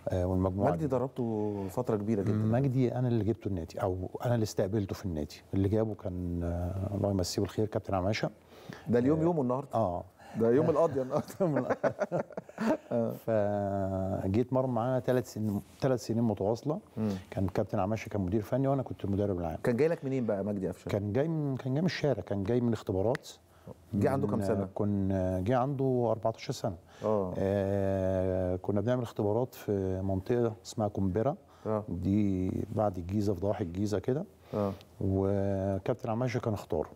آه والمجموعه مجدي ضربته فتره كبيره جدا مجدي انا اللي جبته النادي او انا اللي استقبلته في النادي اللي جابه كان آه الله يمسيه بالخير كابتن عماشه ده اليوم آه يوم النهارده اه ده يوم القضيه اكتر من فجيت مر معانا ثلاث سنين ثلاث سنين متواصله كان كابتن عماشه كان مدير فني وانا كنت المدرب العام كان جاي لك منين بقى مجدي قفشه؟ كان جاي من كان جاي من الشارع كان جاي من اختبارات جه عنده كام سنه؟ كان جه عنده 14 سنه آه. آه كنا بنعمل اختبارات في منطقه اسمها كومبيرا آه. دي بعد الجيزه في ضواحي الجيزه كده آه. وكابتن عماشه كان اختاره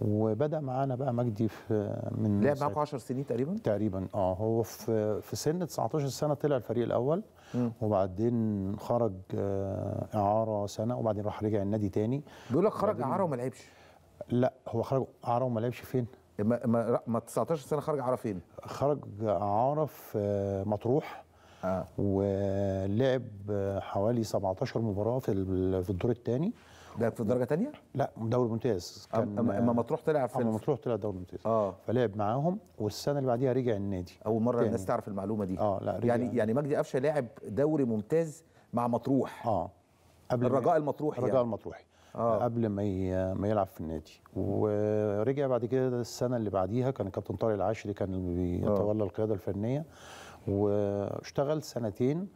وبدا معانا بقى مجدي في من لعب معاكم 10 سنين تقريبا تقريبا اه هو في في سن 19 سنه طلع الفريق الاول مم. وبعدين خرج آه، اعاره سنه وبعدين راح رجع النادي تاني بيقول لك خرج اعاره وما لعبش لا هو خرج اعاره وما لعبش فين ما ما, ما 19 سنه خرج اعاره فين خرج اعاره في مطروح آه. ولعب حوالي 17 مباراه في الدور الثاني ده في درجه تانية؟ لا دوري ممتاز كان اما مطروح طلع في اما مطروح طلع دوري ممتاز اه فلعب معاهم والسنه اللي بعديها رجع النادي اول مره الناس تعرف المعلومه دي اه لا رجع يعني يعني مجدي قفشه لعب دوري ممتاز مع مطروح اه قبل الرجاء المطروحي يعني. الرجاء يعني. المطروحي آه. قبل ما ما يلعب في النادي ورجع بعد كده السنه اللي بعديها كان الكابتن طارق العاشري كان اللي بيتولى آه. القياده الفنيه واشتغل سنتين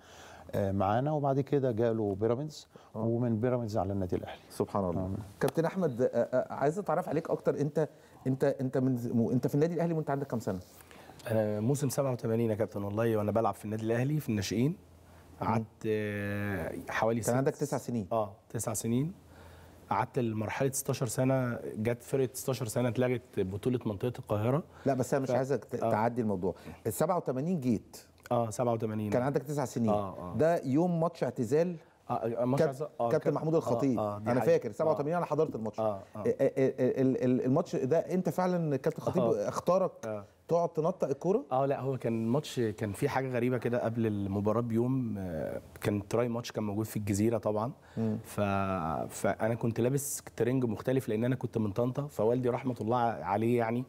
آه، معانا وبعد كده جاله بيراميدز آه. ومن بيراميدز على النادي الاهلي سبحان الله آه. كابتن احمد عايز اتعرف عليك اكتر انت انت انت من انت في النادي الاهلي وانت عندك كام سنه انا موسم 87 يا كابتن والله وانا بلعب في النادي الاهلي في الناشئين قعدت حوالي كان عندك تسع سنين اه تسع سنين قعدت لمرحله 16 سنه جت فرقه 16 سنه اتلغت بطوله منطقه القاهره لا بس انا مش ف... عايزك تعدي الموضوع ال 87 جيت اه 87 كان عندك تسع سنين آه آه. ده يوم ماتش اعتزال آه, آه، كابتن آه كابتن محمود الخطيب آه آه انا فاكر 87 آه انا حضرت الماتش آه آه إيه، إيه، إيه، الماتش ده انت فعلا كابتن الخطيب آه اختارك آه تقعد تنطق الكوره اه لا هو كان ماتش كان في حاجه غريبه كده قبل المباراه بيوم آه، كان تراي ماتش كان موجود في الجزيره طبعا ف... فانا كنت لابس ترنج مختلف لان انا كنت من طنطا فوالدي رحمه الله عليه يعني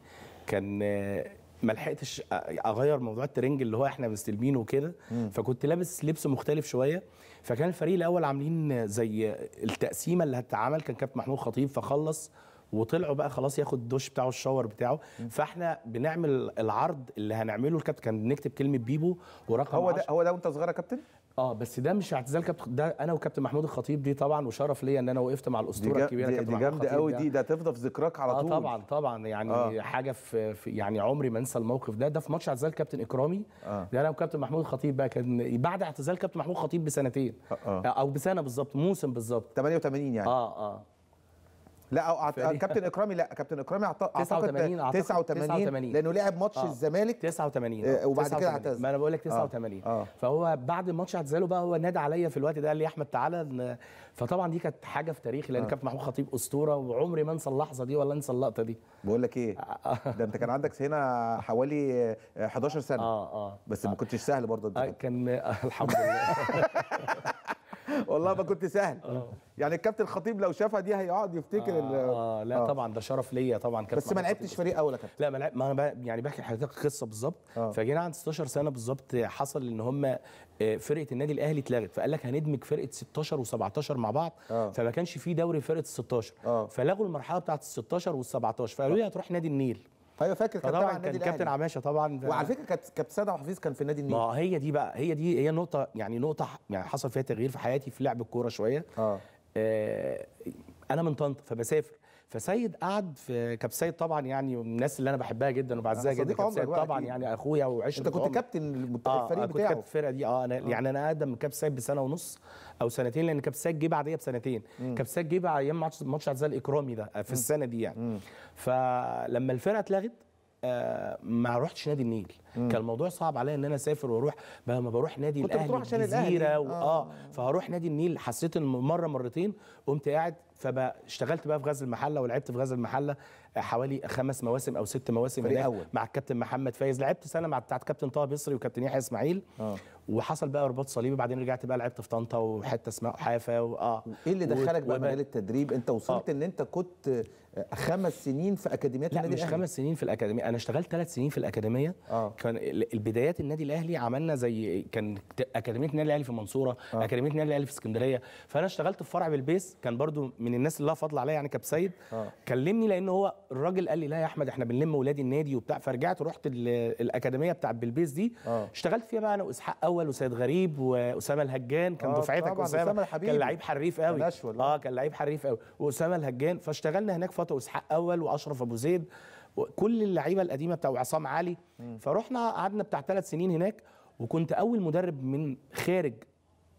كان آه، ما لحقتش اغير موضوع الترنج اللي هو احنا مستلمينه وكده فكنت لابس لبس مختلف شويه فكان الفريق الاول عاملين زي التقسيمه اللي هتتعمل كان كابتن محمود خطيب فخلص وطلعوا بقى خلاص ياخد الدش بتاعه الشاور بتاعه مم. فاحنا بنعمل العرض اللي هنعمله الكابتن كان نكتب كلمه بيبو ورقم هو ده هو ده وانت صغير يا كابتن اه بس ده مش اعتزال كابتن ده انا وكابتن محمود الخطيب دي طبعا وشرف ليا ان انا وقفت مع الاسطوره الكبيره كابتن دي جامده قوي يعني. دي ده تفضل في ذكراك على آه طول اه طبعا طبعا يعني آه. حاجه في, في يعني عمري ما انسى الموقف ده ده في ماتش اعتزال كابتن اكرامي آه. ده انا وكابتن محمود الخطيب بقى كان بعد اعتزال كابتن محمود الخطيب بسنتين آه. آه. او بسنه بالظبط موسم بالظبط 88 يعني اه اه لا أو أعت... كابتن اكرامي لا كابتن اكرامي اعتقد 89 89 لانه لعب ماتش آه. الزمالك 89 آه،, آه. وبعد 89. كده اعتزل ما انا بقول لك 89 آه. آه. فهو بعد الماتش اعتزاله بقى هو نادى عليا في الوقت ده قال لي يا احمد تعالى فطبعا دي كانت حاجه في تاريخي لان آه. كابتن محمود خطيب اسطوره وعمري ما انسى اللحظه دي ولا انسى اللقطه دي بقول لك ايه آه. ده انت كان عندك هنا حوالي 11 سنه اه اه بس آه. ما كنتش سهل برضه آه كان الحمد لله والله ما كنت سهل اه. يعني الكابتن خطيب لو شافها دي هيقعد يفتكر اه, آه لا آه. طبعا ده شرف ليا طبعا كابتن بس ما لعبتش فريق اول يا كابتن لا ما لعب ما انا يعني بحكي لحضرتك قصه بالظبط آه. فجينا عند 16 سنه بالظبط حصل ان هم آه، فرقه النادي الاهلي اتلغت فقال لك هندمج فرقه 16 و17 مع بعض آه. فما كانش في دوري فرقه 16 آه. فلغوا المرحله بتاعه ال 16 وال 17 فقالوا لي هتروح نادي النيل ايوه فاكر كان طبعا كان كابتن عماشه طبعا وعلى فكره كانت كابتن عبد حفيظ كان في النادي النيل ما هي دي بقى هي دي هي النقطه يعني نقطه يعني حصل فيها تغيير في حياتي في لعب الكوره شويه اه, آه انا من طنطا فبسافر فسيد قعد في سيد طبعا يعني من الناس اللي انا بحبها جدا وبعزها جدا سيد طبعا أكيد. يعني اخويا وعشت انت كنت كابتن آه الفريق آه، بتاعه كنت كابتن الفرقه دي اه انا آه. يعني انا اقدم من سيد بسنه ونص او سنتين لان سيد جه بعديها بسنتين سيد جه بعد ايام ماتش ماتش اعتزال ده آه، في م. السنه دي يعني م. فلما الفرقه اتلغت آه، ما رحتش نادي النيل مم. كان الموضوع صعب عليا ان انا اسافر واروح بقى ما بروح نادي الاهلي عشان الجزيره آه. فهروح نادي النيل حسيت ان مره مرتين قمت قاعد فاشتغلت بقى في غزل المحله ولعبت في غزل المحله حوالي خمس مواسم او ست مواسم فريق أول. مع الكابتن محمد فايز لعبت سنه مع بتاعت كابتن طه بصري وكابتن يحيى اسماعيل آه. وحصل بقى رباط صليبي بعدين رجعت بقى لعبت في طنطا وحته اسمها حافه اه ايه اللي دخلك و... بقى مجال التدريب انت وصلت آه. ان انت كنت خمس سنين في اكاديميات لا النادي مش الأهلي. خمس سنين في الاكاديميه انا اشتغلت ثلاث سنين في الاكاديميه آه. كان البدايات النادي الاهلي عملنا زي كان اكاديميه النادي الاهلي في المنصوره آه. اكاديميه النادي الاهلي في اسكندريه فانا اشتغلت في فرع بالبيس كان برضو من الناس اللي لها فضل عليا يعني سيد آه. كلمني لان هو الراجل قال لي لا يا احمد احنا بنلم ولاد النادي وبتاع فرجعت رحت الاكاديميه بتاع بالبيس دي آه. اشتغلت فيها بقى انا واسحاق اول وسيد غريب واسامه الهجان كان آه دفعتك اسامه كان لعيب حريف قوي آه. اه كان لعيب حريف قوي واسامه الهجان فاشتغلنا هناك فترة مسقطه اسحاق اول واشرف ابو زيد وكل اللعيبه القديمه بتاع عصام علي م. فرحنا قعدنا بتاع ثلاث سنين هناك وكنت اول مدرب من خارج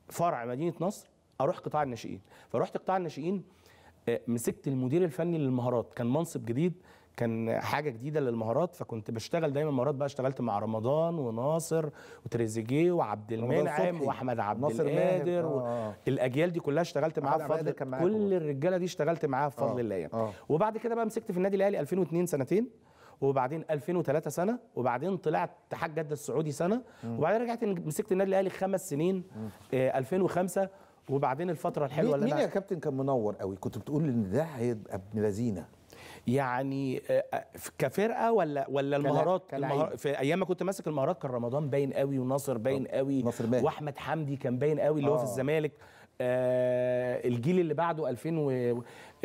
فرع مدينه نصر اروح قطاع الناشئين فرحت قطاع الناشئين آه، مسكت المدير الفني للمهارات كان منصب جديد كان حاجه جديده للمهارات فكنت بشتغل دايما مهارات بقى اشتغلت مع رمضان وناصر وتريزيجيه وعبد المنعم واحمد عبد القادر آه. الاجيال دي كلها اشتغلت معاها بفضل كل الرجاله دي اشتغلت معاها بفضل آه. الله يعني. آه. وبعد كده بقى مسكت في النادي الاهلي 2002 سنتين وبعدين 2003 سنه وبعدين طلعت تحت جده السعودي سنه م. وبعدين رجعت مسكت النادي الاهلي خمس سنين آه 2005 وبعدين الفتره الحلوه اللي مين يا كابتن كان منور قوي كنت بتقول ان ده هيبقى ابن لذينه يعني آه، آه، كفرقه ولا ولا المهارات, في ايام ما كنت ماسك المهارات كان رمضان باين قوي وناصر باين قوي ناصر واحمد حمدي كان باين قوي اللي هو في آه. الزمالك آه الجيل اللي بعده 2000 و...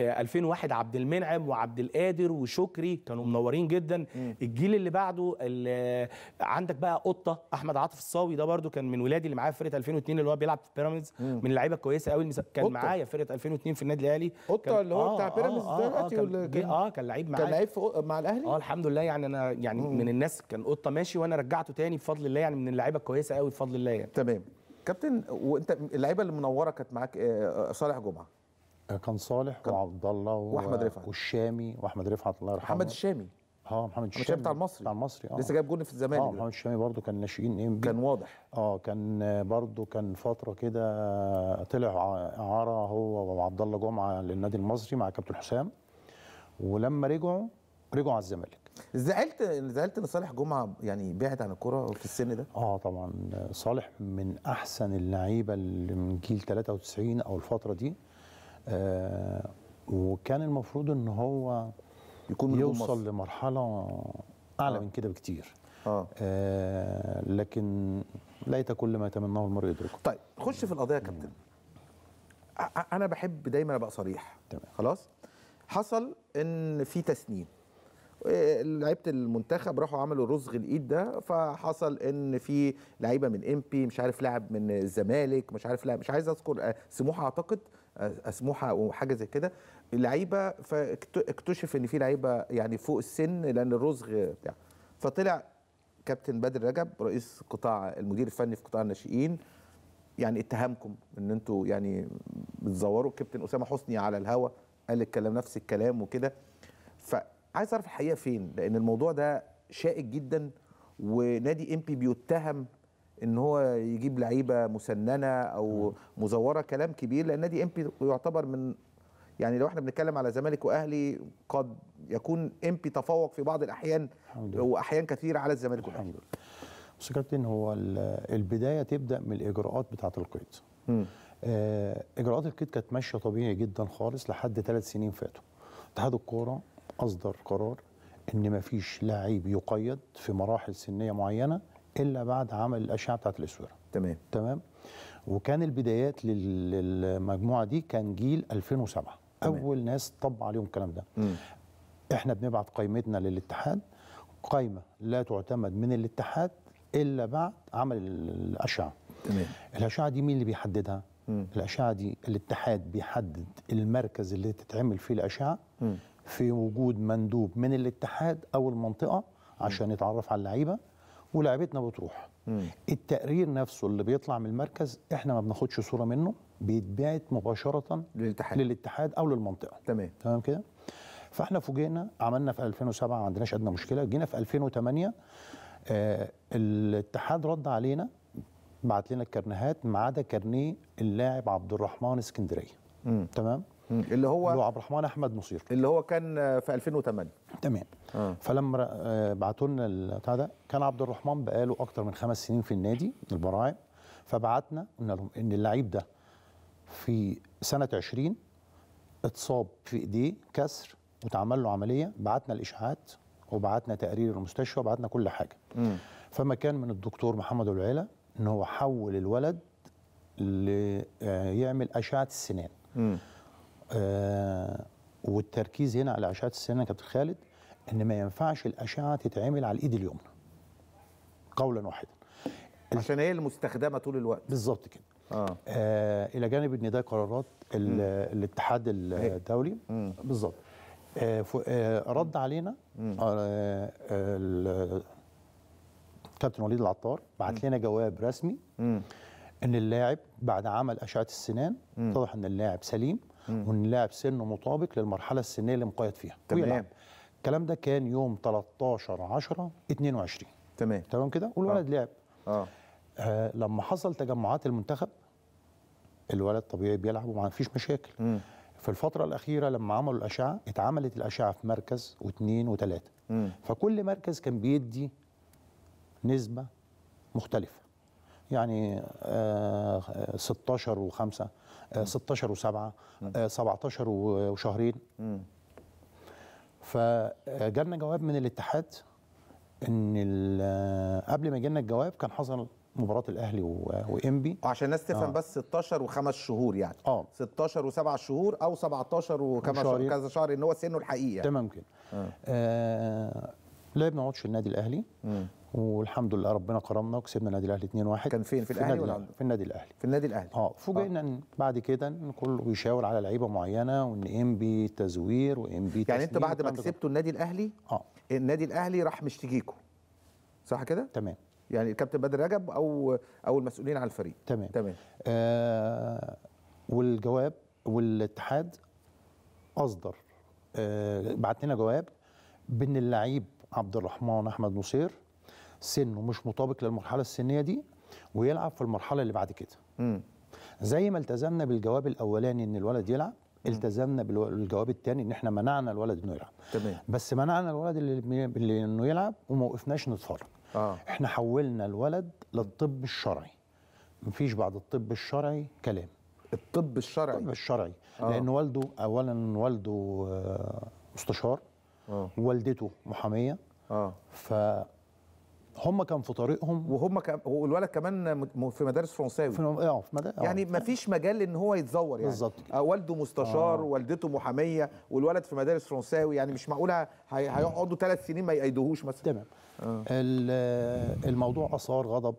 2001 آه، عبد المنعم وعبد القادر وشكري كانوا منورين جدا مم. الجيل اللي بعده اللي آه، عندك بقى قطه احمد عاطف الصاوي ده برده كان من ولادي اللي معايا في فرقه 2002 اللي هو بيلعب في بيراميدز من اللعيبه الكويسه قوي كان أوطة. معايا في فرقه 2002 في النادي الاهلي قطه اللي هو آه بتاع بيراميدز آه, آه، دلوقتي آه كان, كان اه كان لعيب معايا كان لعيب مع الاهلي اه الحمد لله يعني انا يعني مم. من الناس كان قطه ماشي وانا رجعته تاني بفضل الله يعني من اللعيبه الكويسه قوي بفضل الله يعني تمام كابتن وانت اللعيبه اللي منوره كانت معاك صالح جمعه كان صالح كان وعبد الله واحمد رفعت والشامي واحمد رفعت الله يرحمه محمد الشامي اه محمد الشامي بتاع المصري بتاع المصري اه لسه جايب جون في الزمالك اه محمد الشامي برضه كان ناشئين ام بي كان واضح اه كان برضه كان فتره كده طلع اعاره هو وعبد الله جمعه للنادي المصري مع كابتن حسام ولما رجعوا رجعوا على الزمالك زعلت زعلت ان صالح جمعه يعني بعد عن الكوره في السن ده؟ اه طبعا صالح من احسن اللعيبه اللي من جيل 93 او الفتره دي آه، وكان المفروض ان هو يكون يوصل لمرحله اعلى آه. من كده بكتير آه. آه لكن ليت كل ما يتمناه المرء يدركه طيب خش في القضيه يا كابتن انا بحب دايما ابقى صريح تمام خلاص حصل ان في تسنيم آه، لعيبه المنتخب راحوا عملوا رزغ الايد ده فحصل ان في لعيبه من امبي مش عارف لاعب من الزمالك مش عارف لاعب مش عايز اذكر آه، سموحه اعتقد اسموحه وحاجه زي كده اللعيبه فاكتشف ان في لعيبه يعني فوق السن لان الرزغ بتاع فطلع كابتن بدر رجب رئيس قطاع المدير الفني في قطاع الناشئين يعني اتهمكم ان انتوا يعني بتزوروا كابتن اسامه حسني على الهوا قال الكلام نفس الكلام وكده فعايز اعرف الحقيقه فين لان الموضوع ده شائك جدا ونادي امبي بيتهم ان هو يجيب لعيبه مسننه او مزوره كلام كبير لان نادي امبي يعتبر من يعني لو احنا بنتكلم على زمالك واهلي قد يكون امبي تفوق في بعض الاحيان واحيان كثيره على الزمالك والاهلي الحمد لله بص كابتن هو البدايه تبدا من الاجراءات بتاعه القيد آه اجراءات القيد كانت ماشيه طبيعي جدا خالص لحد ثلاث سنين فاتوا اتحاد الكوره اصدر قرار ان مفيش لاعب يقيد في مراحل سنيه معينه الا بعد عمل الاشعه بتاعت الاسوره تمام تمام وكان البدايات للمجموعه دي كان جيل 2007 تمام. اول ناس طبق عليهم الكلام ده مم. احنا بنبعت قائمتنا للاتحاد قائمه لا تعتمد من الاتحاد الا بعد عمل الاشعه تمام الاشعه دي مين اللي بيحددها مم. الاشعه دي الاتحاد بيحدد المركز اللي تتعمل فيه الاشعه مم. في وجود مندوب من الاتحاد او المنطقه عشان يتعرف على اللعيبه ولعبتنا بتروح مم. التقرير نفسه اللي بيطلع من المركز احنا ما بناخدش صوره منه بيتبعت مباشره للاتحاد للاتحاد او للمنطقه تمام تمام كده فاحنا فوجئنا عملنا في 2007 ما عندناش ادنى مشكله جينا في 2008 آه الاتحاد رد علينا بعت لنا الكرنيهات ما عدا كارنيه اللاعب عبد الرحمن اسكندريه تمام اللي هو اللي هو عبد الرحمن احمد نصير اللي هو كان في 2008 تمام آه. فلما آه، بعتوا لنا البتاع ده كان عبد الرحمن بقاله اكتر من خمس سنين في النادي البراعم فبعتنا قلنا لهم ان اللعيب ده في سنه 20 اتصاب في ايديه كسر واتعمل له عمليه بعتنا الاشاعات وبعتنا تقرير المستشفى وبعتنا كل حاجه م. فما كان من الدكتور محمد العيله ان هو حول الولد ليعمل آه، اشعه السنان م. آه والتركيز هنا على اشعه السنه كابتن خالد ان ما ينفعش الاشعه تتعمل على الايد اليمنى قولا واحدا عشان هي المستخدمه طول الوقت بالظبط كده آه. آه الى جانب ان ده قرارات الاتحاد الدولي بالظبط آه آه رد علينا آه آه كابتن وليد العطار بعت لنا جواب رسمي ان اللاعب بعد عمل اشعه السنان اتضح ان اللاعب سليم واللاعب سنه مطابق للمرحله السنيه اللي مقيد فيها تمام الكلام ده كان يوم 13 10 22 تمام تمام كده والولد آه. لعب آه. آه لما حصل تجمعات المنتخب الولد طبيعي بيلعب وما فيش مشاكل م. في الفترة الأخيرة لما عملوا الأشعة اتعملت الأشعة في مركز واثنين وثلاثة فكل مركز كان بيدي نسبة مختلفة يعني آه 16 و5 16 و7 17 وشهرين فجالنا آه، جواب من الاتحاد ان آه، قبل ما جالنا الجواب كان حصل مباراه الاهلي وانبي وعشان الناس تفهم آه. بس 16 وخمس شهور يعني اه 16 و7 شهور او 17 وكم شهر كذا شهر ان هو سنه الحقيقي يعني. تمام كده آه. آه. لعبنا ماتش النادي الاهلي مم. والحمد لله ربنا كرمنا وكسبنا النادي الاهلي 2-1 كان فين في, في الاهلي ولا في النادي الاهلي في النادي الاهلي اه, اه. فوجئنا آه. بعد كده ان كله بيشاور على لعيبه معينه وان ام بي تزوير وام بي يعني انت بعد ما كسبتوا النادي الاهلي اه النادي الاهلي راح مشتكيكوا صح كده تمام يعني الكابتن بدر رجب او او المسؤولين على الفريق تمام تمام آه والجواب والاتحاد اصدر آه بعت لنا جواب بان اللعيب عبد الرحمن احمد نصير سنه مش مطابق للمرحله السنيه دي ويلعب في المرحله اللي بعد كده زي ما التزمنا بالجواب الاولاني ان الولد يلعب التزمنا بالجواب الثاني ان احنا منعنا الولد انه يلعب تمام بس منعنا الولد اللي, اللي انه يلعب وما وقفناش نتفرج آه. احنا حولنا الولد للطب الشرعي مفيش بعد الطب الشرعي كلام الطب الشرعي الطب الشرعي آه. لان والده اولا والده آه، مستشار آه. والدته محاميه اه ف هم كان في طريقهم وهم والولد كمان في مدارس فرنساوي في اه في مدارس آه. يعني ما فيش مجال ان هو يتزور يعني بالظبط آه، والده مستشار آه. والدته محاميه والولد في مدارس فرنساوي يعني مش معقوله هيقعدوا ثلاث سنين ما يأيدوهوش مثلا تمام آه. الموضوع اثار غضب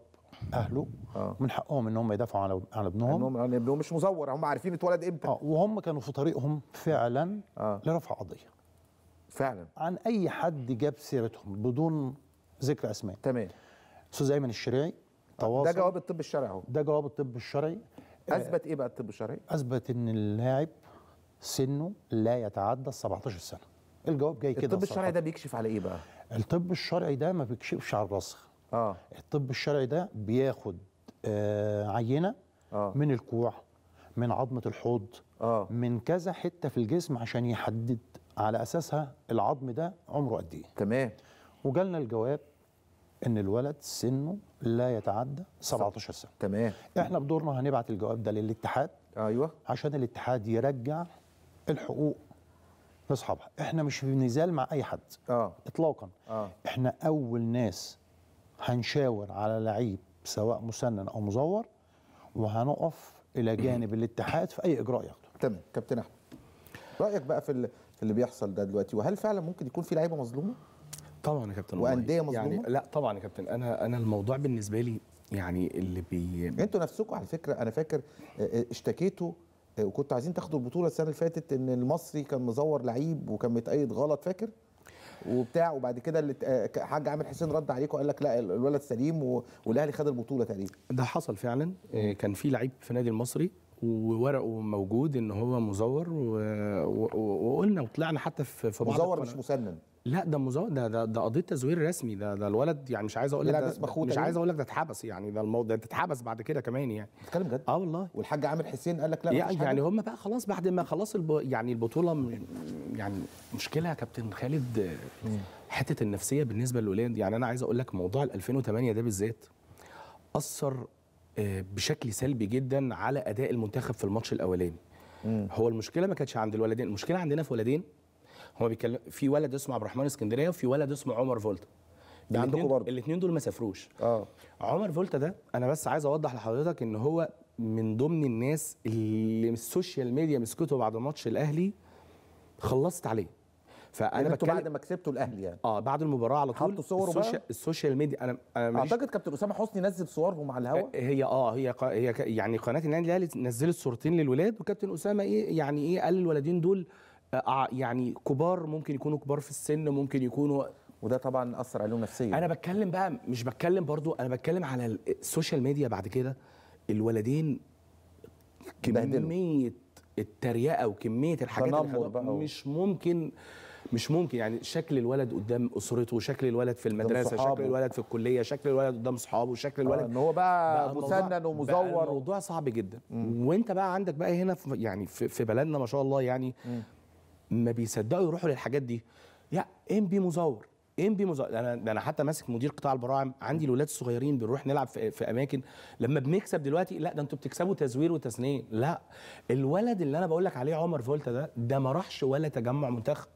اهله آه. من حقهم ان هم يدافعوا على على ابنهم انهم يعني ابنهم مش مزور هم عارفين اتولد امتى اه وهم كانوا في طريقهم فعلا آه. لرفع قضيه فعلا عن اي حد جاب سيرتهم بدون ذكر اسماء تمام استاذ ايمن الشريعي تواصل ده جواب الطب الشرعي اهو ده جواب الطب الشرعي اثبت ايه بقى الطب الشرعي؟ اثبت ان اللاعب سنه لا يتعدى ال 17 سنه الجواب جاي كده الطب الشرعي ده بيكشف على ايه بقى؟ الطب الشرعي ده ما بيكشفش على الرسخ اه الطب الشرعي ده بياخد آه عينه آه. من الكوع من عظمه الحوض آه. من كذا حته في الجسم عشان يحدد على اساسها العظم ده عمره قد ايه تمام وجالنا الجواب ان الولد سنه لا يتعدى 17 سنه تمام احنا بدورنا هنبعت الجواب ده للاتحاد ايوه عشان الاتحاد يرجع الحقوق لاصحابها احنا مش في نزال مع اي حد اه اطلاقا آه. احنا اول ناس هنشاور على لعيب سواء مسنن او مزور وهنقف الى جانب الاتحاد في اي اجراء ياخده تمام كابتن احمد رايك بقى في اللي بيحصل ده دلوقتي وهل فعلا ممكن يكون في لعيبه مظلومه طبعا يا كابتن وانديه يعني مظلومه يعني لا طبعا يا كابتن انا انا الموضوع بالنسبه لي يعني اللي بي انتوا نفسكم على فكره انا فاكر آه، آه، اشتكيتوا آه، وكنتوا عايزين تاخدوا البطوله السنه اللي فاتت ان المصري كان مزور لعيب وكان متأيد غلط فاكر وبتاع وبعد كده الحاج حاج عامر حسين رد عليكم قال لك لا الولد سليم والاهلي خد البطوله تقريبا ده حصل فعلا كان في لعيب في نادي المصري وورقه موجود ان هو مزور وقلنا وطلعنا حتى في بعض مزور مش مسنن لا ده مزو... ده ده, ده قضيه تزوير رسمي ده ده الولد يعني مش عايز اقول لك مش عايز اقول لك ده اتحبس يعني ده الموضوع ده اتحبس بعد كده كمان يعني بتتكلم جد اه والله والحاج عامر حسين قال لك لا يعني, يعني هم بقى خلاص بعد ما خلاص الب... يعني البطوله يعني مشكله يا كابتن خالد حته النفسيه بالنسبه للولاد يعني انا عايز اقول لك موضوع ال 2008 ده بالذات اثر آه، بشكل سلبي جدا على اداء المنتخب في الماتش الاولاني هو المشكله ما كانتش عند الولدين المشكله عندنا في ولدين هو بيتكلم في ولد اسمه عبد الرحمن اسكندريه وفي ولد اسمه عمر فولتا ده عندكم برضه الاثنين دول ما سافروش اه عمر فولتا ده انا بس عايز اوضح لحضرتك ان هو من ضمن الناس اللي السوشيال ميديا مسكته بعد ماتش الاهلي خلصت عليه فانا يعني بتكلم بعد ما كسبتوا الاهلي يعني اه بعد المباراه على طول حطوا صوره السوشيال, بقى؟ السوشيال ميديا انا, أنا اعتقد كابتن اسامه حسني نزل صورهم على الهواء آه، هي اه هي قا... هي يعني قناه النادي الاهلي نزلت صورتين للولاد وكابتن اسامه ايه يعني ايه قال الولدين دول يعني كبار ممكن يكونوا كبار في السن ممكن يكونوا وده طبعا اثر عليهم نفسيا انا بتكلم بقى مش بتكلم برضو انا بتكلم على السوشيال ميديا بعد كده الولدين كميه التريقه وكميه الحاجات اللي مش ممكن مش ممكن يعني شكل الولد قدام اسرته شكل الولد في المدرسه شكل الولد في الكليه شكل الولد قدام اصحابه شكل آه، الولد آه ان هو بقى, بقى مسنن ومزور بقى الموضوع صعب جدا مم. وانت بقى عندك بقى هنا في يعني في, في بلدنا ما شاء الله يعني مم. ما بيصدقوا يروحوا للحاجات دي يا ام بي مزور ام بي مزور انا انا حتى ماسك مدير قطاع البراعم عندي الاولاد الصغيرين بنروح نلعب في, في اماكن لما بنكسب دلوقتي لا ده انتوا بتكسبوا تزوير وتسنين لا الولد اللي انا بقول لك عليه عمر فولتا ده ده ما راحش ولا تجمع منتخب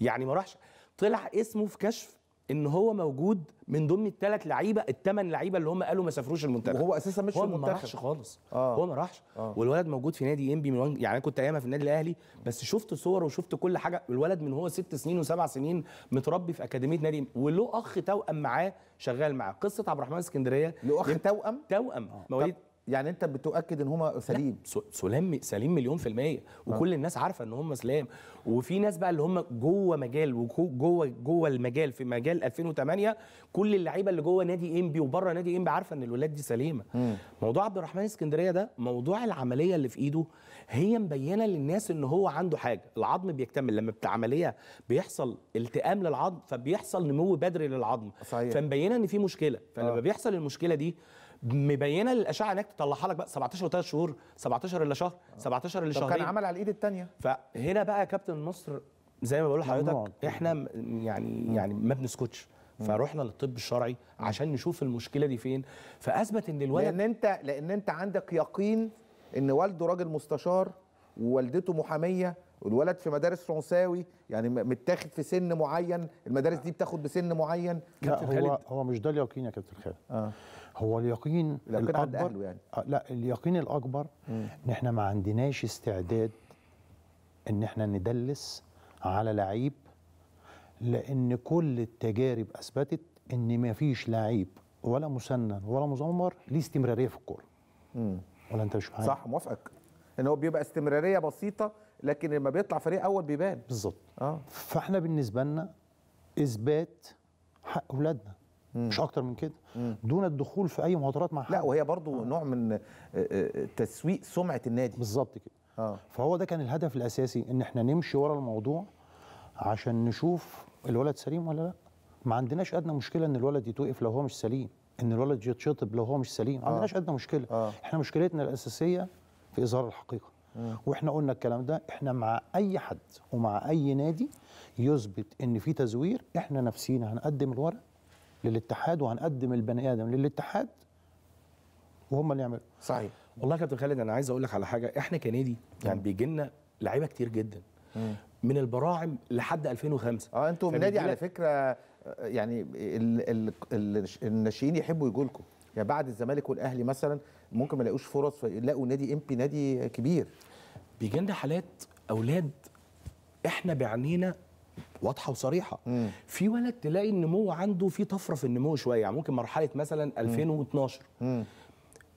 يعني ما راحش طلع اسمه في كشف ان هو موجود من ضمن الثلاث لعيبه الثمان لعيبه اللي هم قالوا ما سافروش المنتخب وهو اساسا مش هو في المنتخب ما راحش خالص آه. هو ما راحش آه. والولد موجود في نادي انبي من يعني انا كنت ايامها في النادي الاهلي بس شفت صوره وشفت كل حاجه الولد من هو ست سنين وسبع سنين متربي في اكاديميه نادي وله اخ توأم معاه شغال معاه قصه عبد الرحمن اسكندريه له اخ توأم توأم آه. مواليد يعني انت بتؤكد ان هما سليم سلام سليم مليون في الميه آه. وكل الناس عارفه ان هما سلام وفي ناس بقى اللي هما جوه مجال وجوه جوه المجال في مجال 2008 كل اللعيبه اللي جوه نادي انبي وبره نادي انبي عارفه ان الولاد دي سليمه مم. موضوع عبد الرحمن اسكندريه ده موضوع العمليه اللي في ايده هي مبينه للناس ان هو عنده حاجه العظم بيكتمل لما بتاع عمليه بيحصل التئام للعظم فبيحصل نمو بدري للعظم صحيح. فمبينه ان في مشكله فلما آه. بيحصل المشكله دي مبينه للاشعه هناك تطلعها لك بقى 17 و3 شهور 17 الا شهر 17 الا شهرين كان عمل على الايد الثانيه فهنا بقى يا كابتن مصر زي ما بقول لحضرتك احنا يعني يعني ما بنسكتش فروحنا للطب الشرعي عشان نشوف المشكله دي فين فاثبت ان الولد لان انت لان انت عندك يقين ان والده راجل مستشار ووالدته محاميه والولد في مدارس فرنساوي يعني متاخد في سن معين المدارس دي بتاخد بسن معين لا هو هو مش ده اليقين يا كابتن خالد آه. هو اليقين الاكبر يعني. آه، لا اليقين الاكبر ان احنا ما عندناش استعداد ان احنا ندلس على لعيب لان كل التجارب اثبتت ان ما فيش لعيب ولا مسنن ولا مزمر ليه استمراريه في الكوره ولا انت مش معايا صح موافقك ان هو بيبقى استمراريه بسيطه لكن لما بيطلع فريق اول بيبان بالظبط اه فاحنا بالنسبه لنا اثبات حق اولادنا مش اكتر من كده دون الدخول في اي مهاترات مع حد لا وهي برضو آه. نوع من آه، آه، تسويق سمعه النادي بالظبط كده آه. فهو ده كان الهدف الاساسي ان احنا نمشي ورا الموضوع عشان نشوف الولد سليم ولا لا ما عندناش ادنى مشكله ان الولد يتوقف لو هو مش سليم ان الولد يتشطب لو هو مش سليم ما آه. عندناش ادنى مشكله آه. احنا مشكلتنا الاساسيه في اظهار الحقيقه واحنا قلنا الكلام ده احنا مع اي حد ومع اي نادي يثبت ان في تزوير احنا نفسينا هنقدم الورق للاتحاد وهنقدم البني ادم للاتحاد وهم اللي يعملوا صحيح والله يا كابتن خالد انا عايز اقول لك على حاجه احنا كنادي يعني بيجي لنا لعيبه كتير جدا مم. من البراعم لحد 2005 اه انتوا نادي على فكره آه، يعني الناشئين يحبوا يجوا لكم يعني بعد الزمالك والاهلي مثلا ممكن ما يلاقوش فرص فيلاقوا نادي ام بي نادي كبير بيجي لنا حالات اولاد احنا بعنينا واضحه وصريحه مم. في ولد تلاقي النمو عنده في طفره في النمو شويه يعني ممكن مرحله مثلا 2012 هو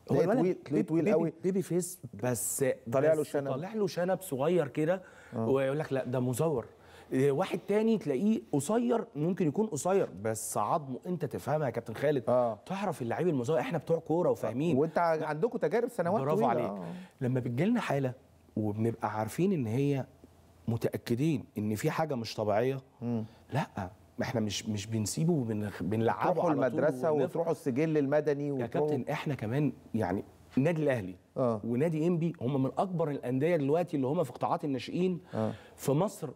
طويل تلاقيه طويل قوي بيبي فيس بس طالع له شنب طالع له شنب صغير كده آه. ويقول لك لا ده مزور آه، واحد تاني تلاقيه قصير ممكن يكون قصير بس عظمه انت تفهمها يا كابتن خالد آه. تعرف اللعيب المزور احنا بتوع كوره وفاهمين وانت عندكم تجارب سنوات برافو عليك آه. لما بتجي لنا حاله وبنبقى عارفين ان هي متاكدين ان في حاجه مش طبيعيه مم. لا احنا مش مش بنسيبه وبنلعبه تروحوا المدرسه وتروحوا السجل المدني يا كابتن احنا كمان يعني النادي الاهلي آه. ونادي انبي هم من اكبر الانديه دلوقتي اللي هم في قطاعات الناشئين آه. في مصر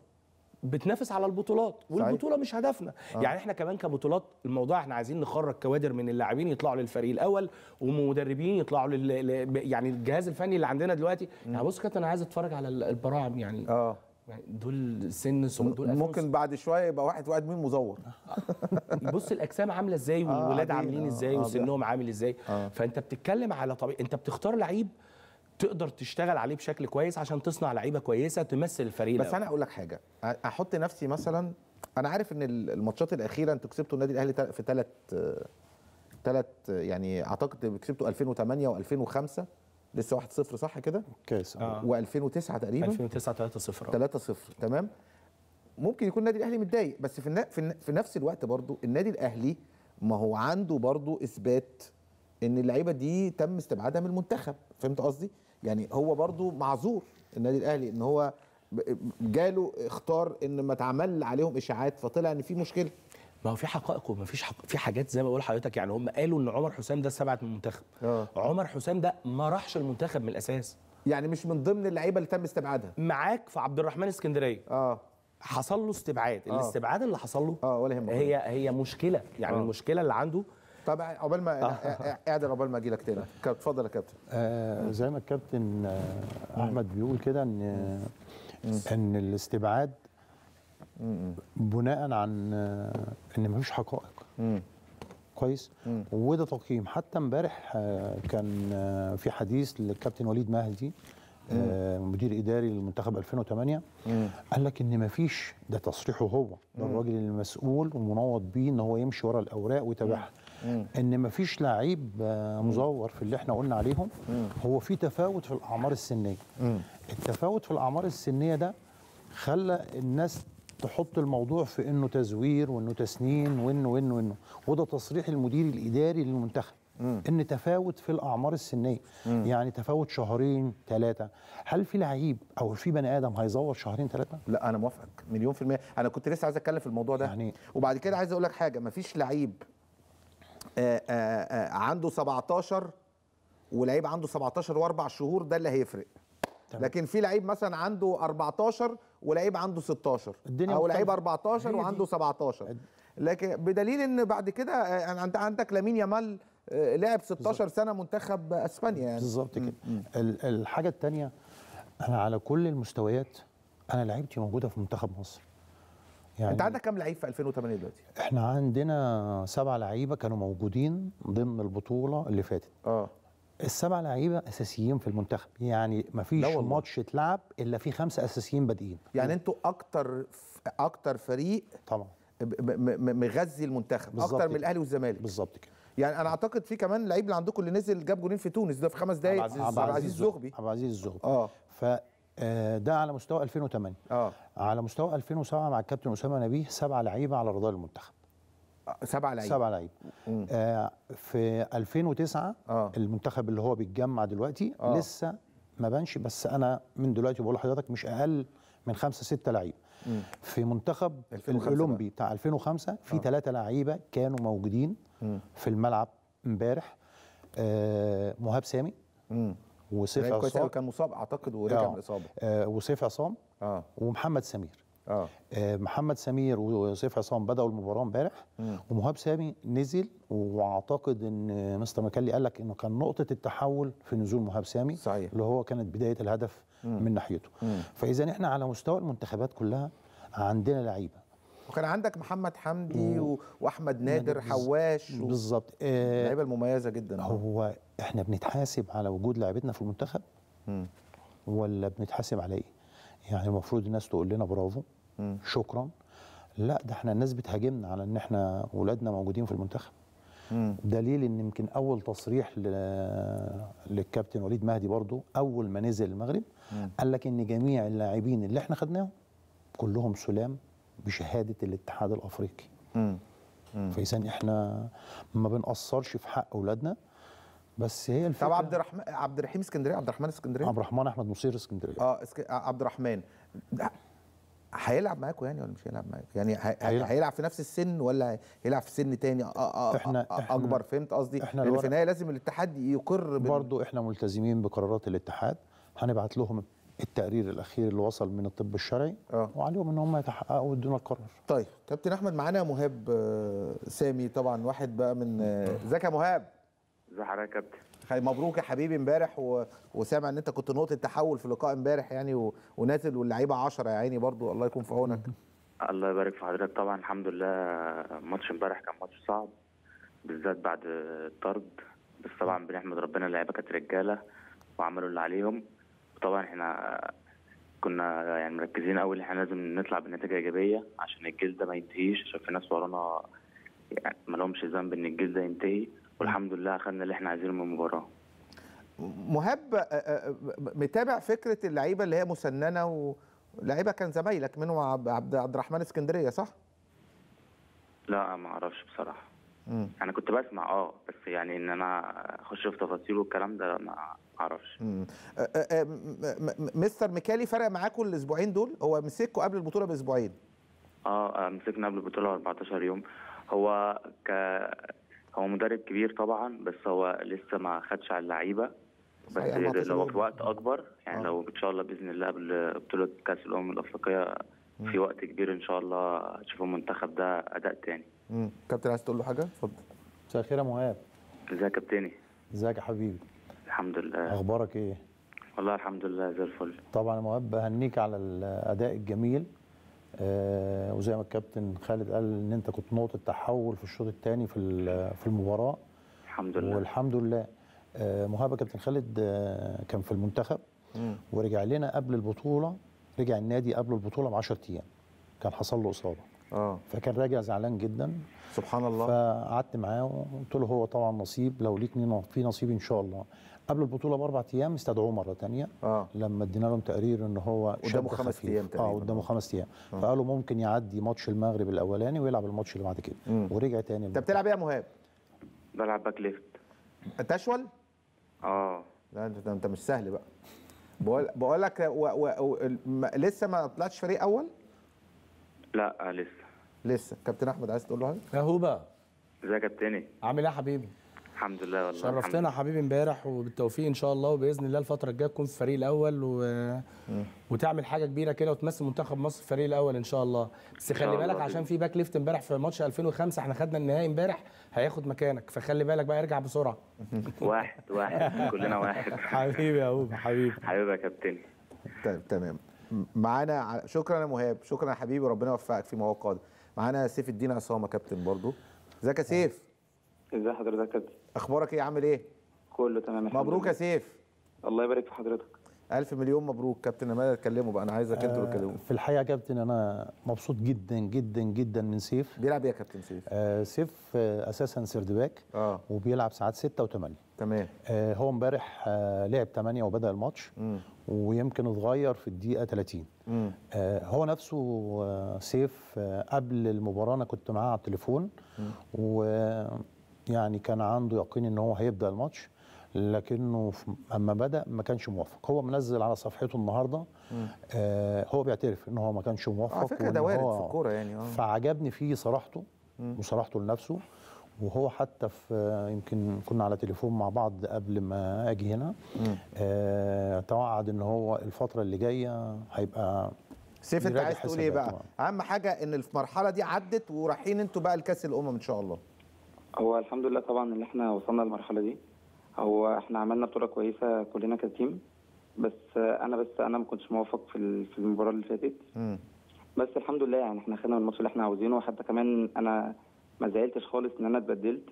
بتنافس على البطولات والبطوله صحيح. مش هدفنا آه. يعني احنا كمان كبطولات الموضوع احنا عايزين نخرج كوادر من اللاعبين يطلعوا للفريق الاول ومدربين يطلعوا لل... يعني الجهاز الفني اللي عندنا دلوقتي يعني بص كابتن انا عايز اتفرج على البراعم يعني آه. يعني دول سن صم... دول ممكن بعد شويه يبقى واحد واحد مين مزور بص الاجسام عامله ازاي آه، والولاد آه عاملين ازاي آه وسنهم عامل ازاي آه فانت بتتكلم على طبيعي انت بتختار لعيب تقدر تشتغل عليه بشكل كويس عشان تصنع لعيبه كويسه تمثل الفريق بس انا اقول لك حاجه احط نفسي مثلا انا عارف ان الماتشات الاخيره انتوا كسبتوا النادي الاهلي في ثلاث ثلاث يعني اعتقد كسبتوا 2008 و2005 لسه 1-0 صح كده؟ اوكي آه. آه. و2009 تقريبا 2009 3-0 3-0 تمام ممكن يكون النادي الاهلي متضايق بس في, النا... في, النا... في نفس الوقت برضو النادي الاهلي ما هو عنده برضو اثبات ان اللعيبه دي تم استبعادها من المنتخب فهمت قصدي؟ يعني هو برضو معذور النادي الاهلي ان هو جاله اختار ان ما اتعمل عليهم اشاعات فطلع ان في مشكله ما هو في حقائق وما فيش حق... في حاجات زي ما بقول لحضرتك يعني هم قالوا ان عمر حسام ده سبعه من المنتخب آه. عمر حسام ده ما راحش المنتخب من الاساس يعني مش من ضمن اللعيبه اللي تم استبعادها معاك في عبد الرحمن اسكندريه اه حصل له استبعاد آه. الاستبعاد اللي حصل له اه ولا يهمك هي هي مشكله يعني أوه. المشكله اللي عنده طب عقبال ما اعدل آه. عقبال ما اجي لك تاني اتفضل يا كابتن آه، زي ما الكابتن آه، نعم. احمد بيقول كده ان ان الاستبعاد بناء عن آه، ان مفيش حقائق كويس وده تقييم حتى امبارح آه، كان آه، في حديث للكابتن وليد مهدي مدير اداري للمنتخب 2008 قال لك ان مفيش ده تصريحه هو ده الراجل المسؤول ومنوط بيه ان هو يمشي ورا الاوراق ويتابعها ان مفيش لعيب مزور في اللي احنا قلنا عليهم هو في تفاوت في الاعمار السنيه التفاوت في الاعمار السنيه ده خلى الناس تحط الموضوع في انه تزوير وانه تسنين وانه وانه وانه وده تصريح المدير الاداري للمنتخب مم. ان تفاوت في الاعمار السنيه مم. يعني تفاوت شهرين ثلاثه هل في لعيب او في بني ادم هيزور شهرين ثلاثه لا انا موافقك مليون في الميه انا كنت لسه عايز اتكلم في الموضوع ده يعني وبعد كده عايز اقول لك حاجه مفيش لعيب آآ آه، آآ آه، آه، عنده 17 ولعيب عنده 17 واربع شهور ده اللي هيفرق تمام. لكن في لعيب مثلا عنده 14 ولعيب عنده 16 الدنيا او لعيب 14 وعنده 17 لكن بدليل ان بعد كده انت آه، يعني عندك لامين يامال آه، لعب 16 سنه منتخب اسبانيا يعني بالظبط كده الحاجه الثانيه انا على كل المستويات انا لعيبتي موجوده في منتخب مصر يعني انت عندك كام لعيب في 2008 دلوقتي؟ احنا عندنا سبع لعيبه كانوا موجودين ضمن البطوله اللي فاتت اه السبع لعيبه اساسيين في المنتخب يعني ما فيش ماتش اتلعب الا فيه خمسه اساسيين بادئين يعني انتوا اكتر اكتر فريق طبعا مغذي المنتخب اكتر من الاهلي والزمالك بالظبط كده يعني انا اعتقد في كمان لعيب اللي عندكم اللي نزل جاب جولين في تونس ده في خمس دقايق عبد العزيز الزغبي عبد العزيز الزغبي اه ف آه، ده على مستوى 2008 اه على مستوى 2007 مع الكابتن اسامه نبيه سبع لعيبه على رضا المنتخب سبع لعيب سبع لعيب آه في 2009 آه. المنتخب اللي هو بيتجمع دلوقتي آه. لسه ما بانش بس انا من دلوقتي بقول لحضرتك مش اقل من خمسة ستة لعيب في منتخب الاولمبي بتاع 2005 في ثلاثة آه. لعيبه كانوا موجودين م. في الملعب امبارح آه مهاب سامي م. وسيف عصام كان مصاب اعتقد ورجع من آه. الاصابه آه وسيف عصام آه. ومحمد سمير آه. آه محمد سمير وسيف عصام بداوا المباراه امبارح ومهاب سامي نزل واعتقد ان مستر مكلي قال لك انه كان نقطه التحول في نزول مهاب سامي صحيح. اللي هو كانت بدايه الهدف مم. من ناحيته فاذا احنا على مستوى المنتخبات كلها عندنا لعيبه وكان عندك محمد حمدي و... واحمد نادر حواش و... بالظبط آه اللعيبه المميزه جدا هو احنا بنتحاسب على وجود لعيبتنا في المنتخب مم. ولا بنتحاسب على ايه يعني المفروض الناس تقول لنا برافو شكرا لا ده احنا الناس بتهاجمنا على ان احنا ولادنا موجودين في المنتخب دليل ان يمكن اول تصريح للكابتن وليد مهدي برضو اول ما نزل المغرب قال لك ان جميع اللاعبين اللي احنا خدناهم كلهم سلام بشهاده الاتحاد الافريقي فاذا احنا ما بنقصرش في حق اولادنا بس هي الفكره طب عبد الرحمن عبد الرحيم اسكندريه عبد الرحمن اسكندريه عبد الرحمن احمد مصير اسكندريه اه اسك... عبد الرحمن هيلعب معاكم يعني ولا مش هيلعب معاكم يعني هيلعب. هيلعب في نفس السن ولا هيلعب في سن تاني أ... أ... إحنا اكبر فهمت قصدي لان في النهايه لازم الاتحاد يقر برضه احنا ملتزمين بقرارات الاتحاد هنبعت لهم التقرير الاخير اللي وصل من الطب الشرعي أه. وعليهم ان هم يتحققوا ويدونا القرار طيب كابتن احمد معانا مهاب آه، سامي طبعا واحد بقى من ازيك آه، يا مهاب ازي حضرتك يا كابتن مبروك يا حبيبي امبارح و... وسامع ان انت كنت نقطه تحول في لقاء امبارح يعني و... ونازل واللعيبه 10 يا عيني برضو الله يكون في عونك الله يبارك في حضرتك طبعا الحمد لله ماتش امبارح كان ماتش صعب بالذات بعد الطرد بس طبعا بنحمد ربنا اللعيبه كانت رجاله وعملوا اللي عليهم وطبعا احنا كنا يعني مركزين قوي ان احنا لازم نطلع بنتيجه ايجابيه عشان الجيل ده ما ينتهيش عشان في ناس ورانا يعني ما لهمش ذنب ان الجيل ده ينتهي والحمد لله خدنا اللي احنا عايزينه من المباراه مهاب متابع فكره اللعيبه اللي هي مسننه ولاعيبه كان زمايلك منهم عبد عبد الرحمن اسكندريه صح؟ لا ما اعرفش بصراحه مم. انا كنت بسمع اه بس يعني ان انا اخش في تفاصيل والكلام ده ما اعرفش مستر ميكالي فرق معاكم الاسبوعين دول هو مسكوا قبل البطوله باسبوعين اه, آه، مسكنا قبل البطوله 14 يوم هو ك هو مدرب كبير طبعا بس هو لسه ما خدش على اللعيبه بس لو في وقت اكبر يعني آه. لو ان شاء الله باذن الله قبل بطوله كاس الامم الافريقيه في وقت كبير ان شاء الله هتشوف المنتخب ده اداء تاني امم كابتن عايز تقول له حاجه اتفضل مساء الخير يا مهاب ازيك يا كابتني ازيك يا حبيبي الحمد لله اخبارك ايه والله الحمد لله زي الفل طبعا يا مهاب بهنيك على الاداء الجميل آه وزي ما الكابتن خالد قال ان انت كنت نقطه تحول في الشوط الثاني في في المباراه الحمد لله والحمد لله آه مهاب كابتن خالد آه كان في المنتخب ورجع لنا قبل البطوله رجع النادي قبل البطوله ب 10 ايام كان حصل له اصابه اه فكان راجع زعلان جدا سبحان الله فقعدت معاه وقلت له هو طبعا نصيب لو ليك في نصيب ان شاء الله قبل البطوله باربع ايام استدعوه مره تانية آه. لما ادينا لهم تقرير ان هو قدامه خمس ايام اه قدامه خمس ايام آه. فقالوا ممكن يعدي ماتش المغرب الاولاني ويلعب الماتش اللي بعد كده مم. ورجع تاني انت بتلعب ايه يا مهاب؟ بلعب باك ليفت تشول؟ اه لا انت انت مش سهل بقى بقول بقول لك و... و... و... لسه ما طلعتش فريق اول؟ لا لسه لسه كابتن احمد عايز تقول له حاجه؟ يا هوبا ازيك يا كابتني؟ عامل ايه يا حبيبي؟ الحمد لله والله شرفتنا حبيبي امبارح وبالتوفيق ان شاء الله وباذن الله الفتره الجايه تكون في الفريق الاول و... وتعمل حاجه كبيره كده وتمثل منتخب مصر في الفريق الاول ان شاء الله بس خلي بالك عشان في باك ليفت امبارح في ماتش 2005 احنا خدنا النهائي امبارح هياخد مكانك فخلي بالك بقى ارجع بسرعه واحد واحد كلنا واحد حبيبي يا هوب حبيبي حبيبي يا كابتن طيب تمام معانا شكرا يا مهاب شكرا يا حبيبي ربنا يوفقك فيما هو معانا سيف الدين عصامه كابتن برضو ازيك يا سيف ازي حضرتك يا كابتن اخبارك ايه عامل ايه كله تمام مبروك يا سيف الله يبارك في حضرتك ألف مليون مبروك كابتن عماد اتكلموا بقى أنا عايزك أنتوا آه، اللي تتكلموا في الحقيقة يا كابتن أنا مبسوط جدا جدا جدا من سيف بيلعب إيه يا كابتن سيف؟ آه سيف آه أساسا باك آه وبيلعب ساعات 6 و8 تمام آه هو امبارح آه لعب 8 وبدأ الماتش ويمكن اتغير في الدقيقة 30 آه هو نفسه آه سيف آه قبل المباراة أنا كنت معاه على التليفون مم. و يعني كان عنده يقين ان هو هيبدا الماتش لكنه اما بدا ما كانش موفق هو منزل على صفحته النهارده آه هو بيعترف ان هو ما كانش موفق على فكره ده وارد في الكوره يعني اه فعجبني فيه صراحته وصراحته لنفسه وهو حتى في يمكن كنا على تليفون مع بعض قبل ما اجي هنا آه توعد ان هو الفتره اللي جايه هيبقى سيف انت عايز تقول ايه بقى؟ اهم حاجه ان المرحله دي عدت ورايحين انتوا بقى لكاس الامم ان شاء الله هو الحمد لله طبعا ان احنا وصلنا للمرحله دي هو احنا عملنا بطوله كويسه كلنا كتيم بس انا بس انا ما كنتش موافق في في المباراه اللي فاتت بس الحمد لله يعني احنا خدنا الماتش اللي احنا عاوزينه وحتى كمان انا ما زعلتش خالص ان انا اتبدلت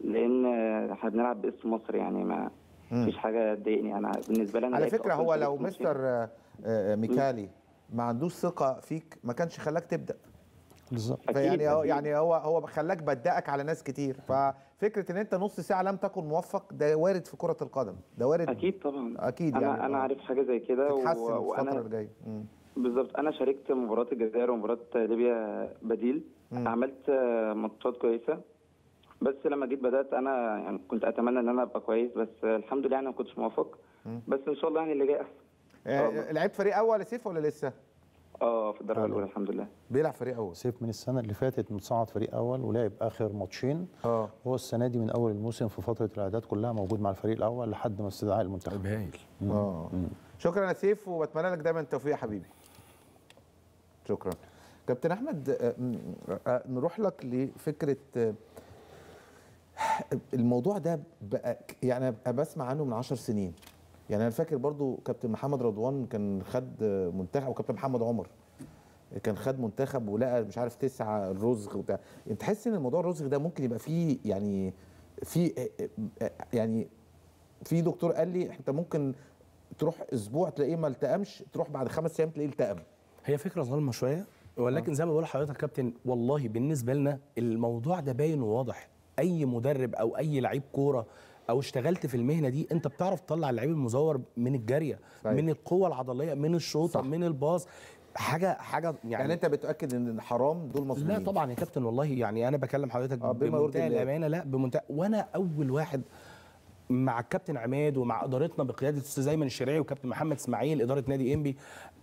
لان احنا بنلعب باسم مصر يعني ما فيش حاجه تضايقني انا بالنسبه لي انا على فكره هو لو مستر آه، آه، ميكالي ما عندوش ثقه فيك ما كانش خلاك تبدا بالظبط يعني هو يعني هو هو خلاك بدأك على ناس كتير ففكره ان انت نص ساعه لم تكن موفق ده وارد في كره القدم ده وارد اكيد طبعا اكيد يعني انا انا عارف حاجه زي كده تتحسن و... الفتره الجايه بالظبط انا شاركت مباراه الجزائر ومباراه ليبيا بديل مم. عملت ماتشات كويسه بس لما جيت بدات انا يعني كنت اتمنى ان انا ابقى كويس بس الحمد لله انا ما كنتش موفق بس ان شاء الله يعني اللي جاي احسن آه، لعبت فريق اول يا سيف ولا لسه؟ اه في الدرجه آه. الاولى الحمد لله بيلعب فريق اول سيف من السنه اللي فاتت متصعد فريق اول ولعب اخر ماتشين اه هو السنه دي من اول الموسم في فتره الاعداد كلها موجود مع الفريق الاول لحد ما استدعاء المنتخب طيب، هايل اه شكرا يا سيف وبتمنى لك دايما التوفيق يا حبيبي شكرا كابتن احمد آه، آه، نروح لك لفكره الموضوع ده بقى يعني بسمع عنه من 10 سنين يعني انا فاكر برضو كابتن محمد رضوان كان خد منتخب وكابتن محمد عمر كان خد منتخب ولقى مش عارف تسعة الرزغ وبتاع انت تحس ان الموضوع الرزغ ده ممكن يبقى فيه يعني في يعني في دكتور قال لي انت ممكن تروح اسبوع تلاقيه ما التئمش تروح بعد خمس ايام تلاقيه التئم هي فكره ظالمه شويه ولكن آه. زي ما بقول لحضرتك كابتن والله بالنسبه لنا الموضوع ده باين وواضح اي مدرب او اي لعيب كوره او اشتغلت في المهنه دي انت بتعرف تطلع اللعيب المزور من الجاريه صحيح. من القوه العضليه من الشوطه من الباص حاجه حاجه يعني, يعني انت بتاكد ان حرام دول مظلومين لا طبعا يا كابتن والله يعني انا بكلم حضرتك آه بمنتهى الامانه لا بمنتهى وانا اول واحد مع الكابتن عماد ومع ادارتنا بقياده الاستاذ ايمن الشريعي وكابتن محمد اسماعيل اداره نادي انبي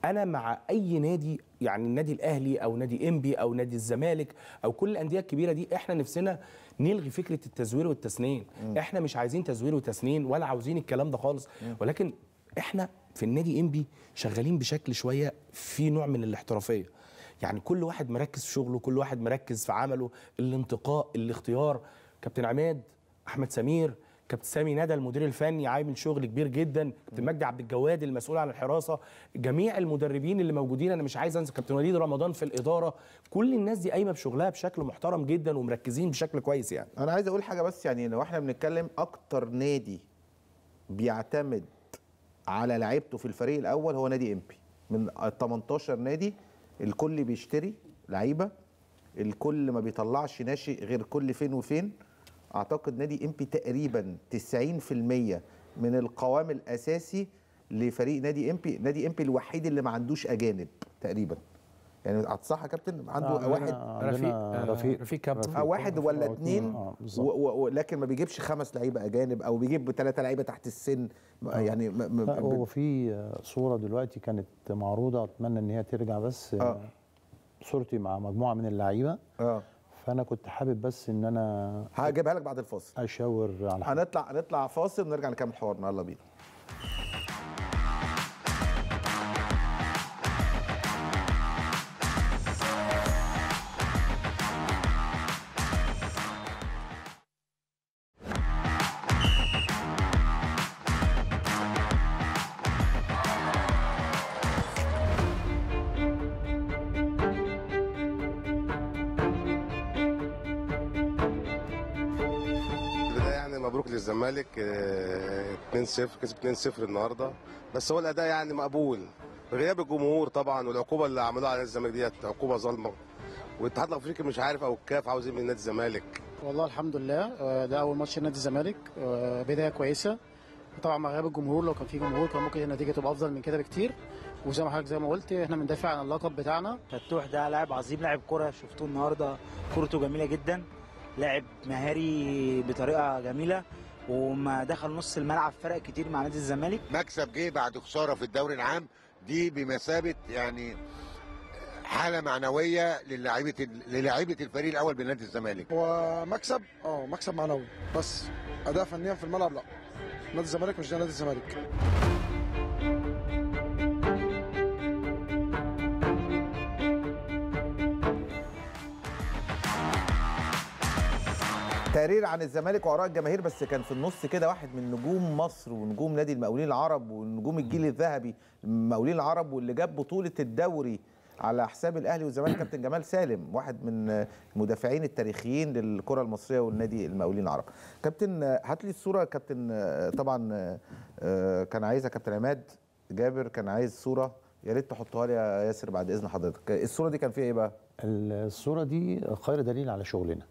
انا مع اي نادي يعني النادي الاهلي او نادي انبي او نادي الزمالك او كل الانديه الكبيره دي احنا نفسنا نلغي فكره التزوير والتسنين م. احنا مش عايزين تزوير وتسنين ولا عاوزين الكلام ده خالص م. ولكن احنا في النادي انبي شغالين بشكل شويه في نوع من الاحترافيه يعني كل واحد مركز في شغله كل واحد مركز في عمله الانتقاء الاختيار كابتن عماد احمد سمير كابتن سامي ندى المدير الفني عامل شغل كبير جدا كابتن مجدي عبد الجواد المسؤول عن الحراسه جميع المدربين اللي موجودين انا مش عايز انسى كابتن وليد رمضان في الاداره كل الناس دي قايمه بشغلها بشكل محترم جدا ومركزين بشكل كويس يعني انا عايز اقول حاجه بس يعني لو احنا بنتكلم اكتر نادي بيعتمد على لعيبته في الفريق الاول هو نادي امبي من 18 نادي الكل بيشتري لعيبه الكل ما بيطلعش ناشئ غير كل فين وفين اعتقد نادي امبي تقريبا 90% من القوام الاساسي لفريق نادي امبي نادي امبي الوحيد اللي ما عندوش اجانب تقريبا يعني صح يا كابتن عنده آه واحد رفيق رفيق رفيق كابتن آه واحد ولا اثنين آه، ولكن ما بيجيبش خمس لعيبه اجانب او بيجيب ثلاثه لعيبه تحت السن آه يعني هو في صوره دلوقتي كانت معروضه اتمنى ان هي ترجع بس آه صورتي مع مجموعه من اللعيبه آه فانا كنت حابب بس ان انا هجيبها لك بعد الفاصل اشاور على هنطلع هنطلع فاصل ونرجع نكمل حوارنا يلا بينا 0 كسب 2-0 النهارده بس هو الاداء يعني مقبول غياب الجمهور طبعا والعقوبه اللي عملوها على الزمالك ديت عقوبه ظالمه والاتحاد الافريقي مش عارف او الكاف عاوز ايه من نادي الزمالك والله الحمد لله آه، ده اول ماتش لنادي الزمالك آه، بدايه كويسه طبعا مع غياب الجمهور لو كان في جمهور كان ممكن النتيجه تبقى افضل من كده بكتير وزي ما حضرتك زي ما قلت احنا بندافع عن اللقب بتاعنا فتوح ده لاعب عظيم لاعب كره شفتوه النهارده كورته جميله جدا لاعب مهاري بطريقه جميله وما دخل نص الملعب فرق كتير مع نادي الزمالك مكسب جه بعد خساره في الدوري العام دي بمثابه يعني حاله معنويه للاعيبه للاعيبه الفريق الاول بنادي الزمالك هو مكسب اه مكسب معنوي بس اداء فنيا في الملعب لا نادي الزمالك مش نادي الزمالك تقرير عن الزمالك وعراء الجماهير بس كان في النص كده واحد من نجوم مصر ونجوم نادي المقاولين العرب ونجوم الجيل الذهبي المقاولين العرب واللي جاب بطوله الدوري على حساب الاهلي والزمالك كابتن جمال سالم واحد من المدافعين التاريخيين للكره المصريه والنادي المقاولين العرب كابتن هات لي الصوره كابتن طبعا آه، كان عايزها كابتن عماد جابر كان عايز صوره يا ريت تحطها لي يا ياسر بعد اذن حضرتك الصوره دي كان فيها ايه بقى الصوره دي خير دليل على شغلنا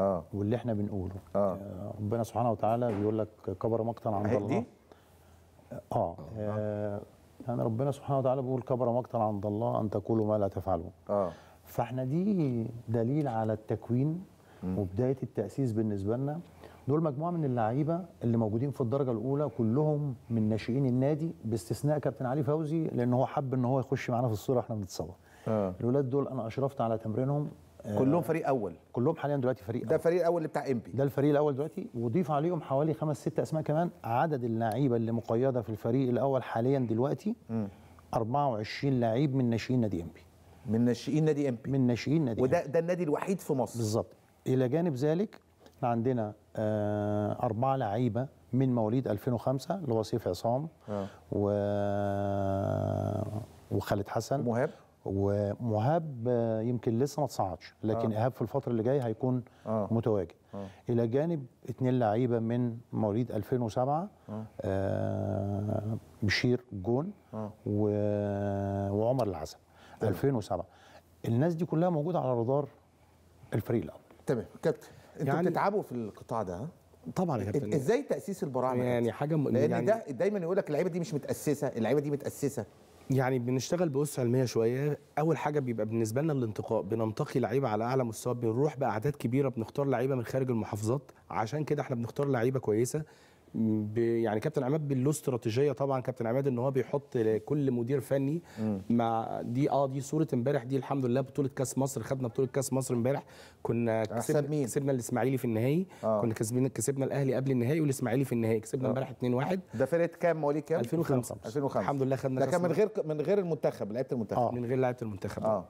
اه واللي احنا بنقوله آه. اه ربنا سبحانه وتعالى بيقول لك كبر مقتا عند الله آه. آه. اه يعني ربنا سبحانه وتعالى بيقول كبر مقتا عند الله ان تقولوا ما لا تفعلون اه فاحنا دي دليل على التكوين م. وبدايه التاسيس بالنسبه لنا دول مجموعه من اللعيبه اللي موجودين في الدرجه الاولى كلهم من ناشئين النادي باستثناء كابتن علي فوزي لان هو حب ان هو يخش معانا في الصوره احنا بنتصور آه. الولاد دول انا اشرفت على تمرينهم كلهم فريق اول كلهم حاليا دلوقتي فريق ده الفريق الاول بتاع امبي ده الفريق الاول دلوقتي وضيف عليهم حوالي خمس ست اسماء كمان عدد اللعيبه اللي مقيده في الفريق الاول حاليا دلوقتي م. 24 لعيب من ناشئين نادي امبي من ناشئين نادي امبي من ناشئين نادي وده ده النادي الوحيد في مصر بالظبط الى جانب ذلك احنا عندنا اربع آه، اربعه لعيبه من مواليد 2005 اللي هو سيف عصام آه. و وخالد حسن مهاب ومهاب آه، يمكن لسه ما تصعدش لكن آه. ايهاب في الفتره اللي جايه هيكون آه. متواجد آه. الى جانب اثنين لعيبه من مواليد 2007 آه. آه بشير جون آه. وعمر العسل 2007 الناس دي كلها موجوده على رادار الفريق الاول تمام كابتن انتوا يعني بتتعبوا في القطاع ده طبعا يا كابتن ازاي تاسيس البراعم يعني حاجه م... لان يعني ده دايما يقول لك اللعيبه دي مش متاسسه اللعيبه دي متاسسه يعني بنشتغل بأسس علميه شويه اول حاجه بيبقى بالنسبه لنا الانتقاء بننتقي لعيبه على اعلى مستوى بنروح باعداد كبيره بنختار لعيبه من خارج المحافظات عشان كده احنا بنختار لعيبه كويسه يعني كابتن عماد له استراتيجيه طبعا كابتن عماد ان هو بيحط لكل مدير فني مع دي اه دي صوره امبارح دي الحمد لله بطوله كاس مصر خدنا بطوله كاس مصر امبارح كنا كسبنا, كسبنا الاسماعيلي في النهائي آه. كنا كسبنا كسبنا الاهلي قبل النهائي والاسماعيلي في النهائي كسبنا آه. امبارح آه. 2-1 ده فرقه كام مواليد كام 2005 2005 الحمد لله خدنا ده كان من غير من غير المنتخب لعيبه المنتخب اه من غير لعيبه المنتخب اه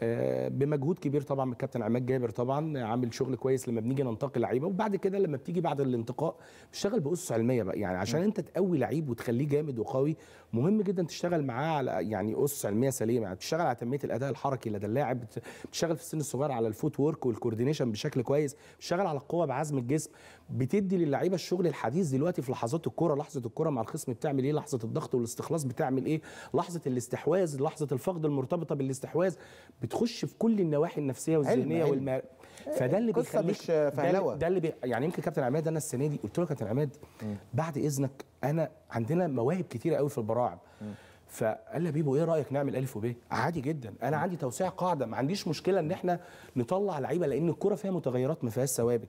آه، بمجهود كبير طبعا من الكابتن عماد جابر طبعا عامل شغل كويس لما بنيجي ننتقي لعيبه وبعد كده لما بتيجي بعد الانتقاء بتشتغل باسس علميه بقى يعني عشان انت تقوي لعيب وتخليه جامد وقوي مهم جدا تشتغل معاه على يعني اسس علميه سليمه يعني بتشتغل على تنميه الاداء الحركي لدى اللاعب بتشتغل في السن الصغير على الفوت وورك والكوردينيشن بشكل كويس بتشتغل على القوه بعزم الجسم بتدي للعيبه الشغل الحديث دلوقتي في لحظات الكوره لحظه الكوره مع الخصم بتعمل ايه لحظه الضغط والاستخلاص بتعمل ايه لحظه الاستحواذ لحظه الفقد المرتبطه بالاستحواذ بتخش في كل النواحي النفسيه والذهنيه والما فده اللي قصة مش فهلوة. ده, ده اللي بي... يعني يمكن كابتن عماد انا السنه دي قلت له كابتن عماد بعد اذنك انا عندنا مواهب كتيره قوي في البراعم فقال لي بيبو ايه رايك نعمل الف وب عادي جدا انا عندي توسيع قاعده ما عنديش مشكله ان احنا نطلع لعيبه لان الكره فيها متغيرات ما فيهاش ثوابت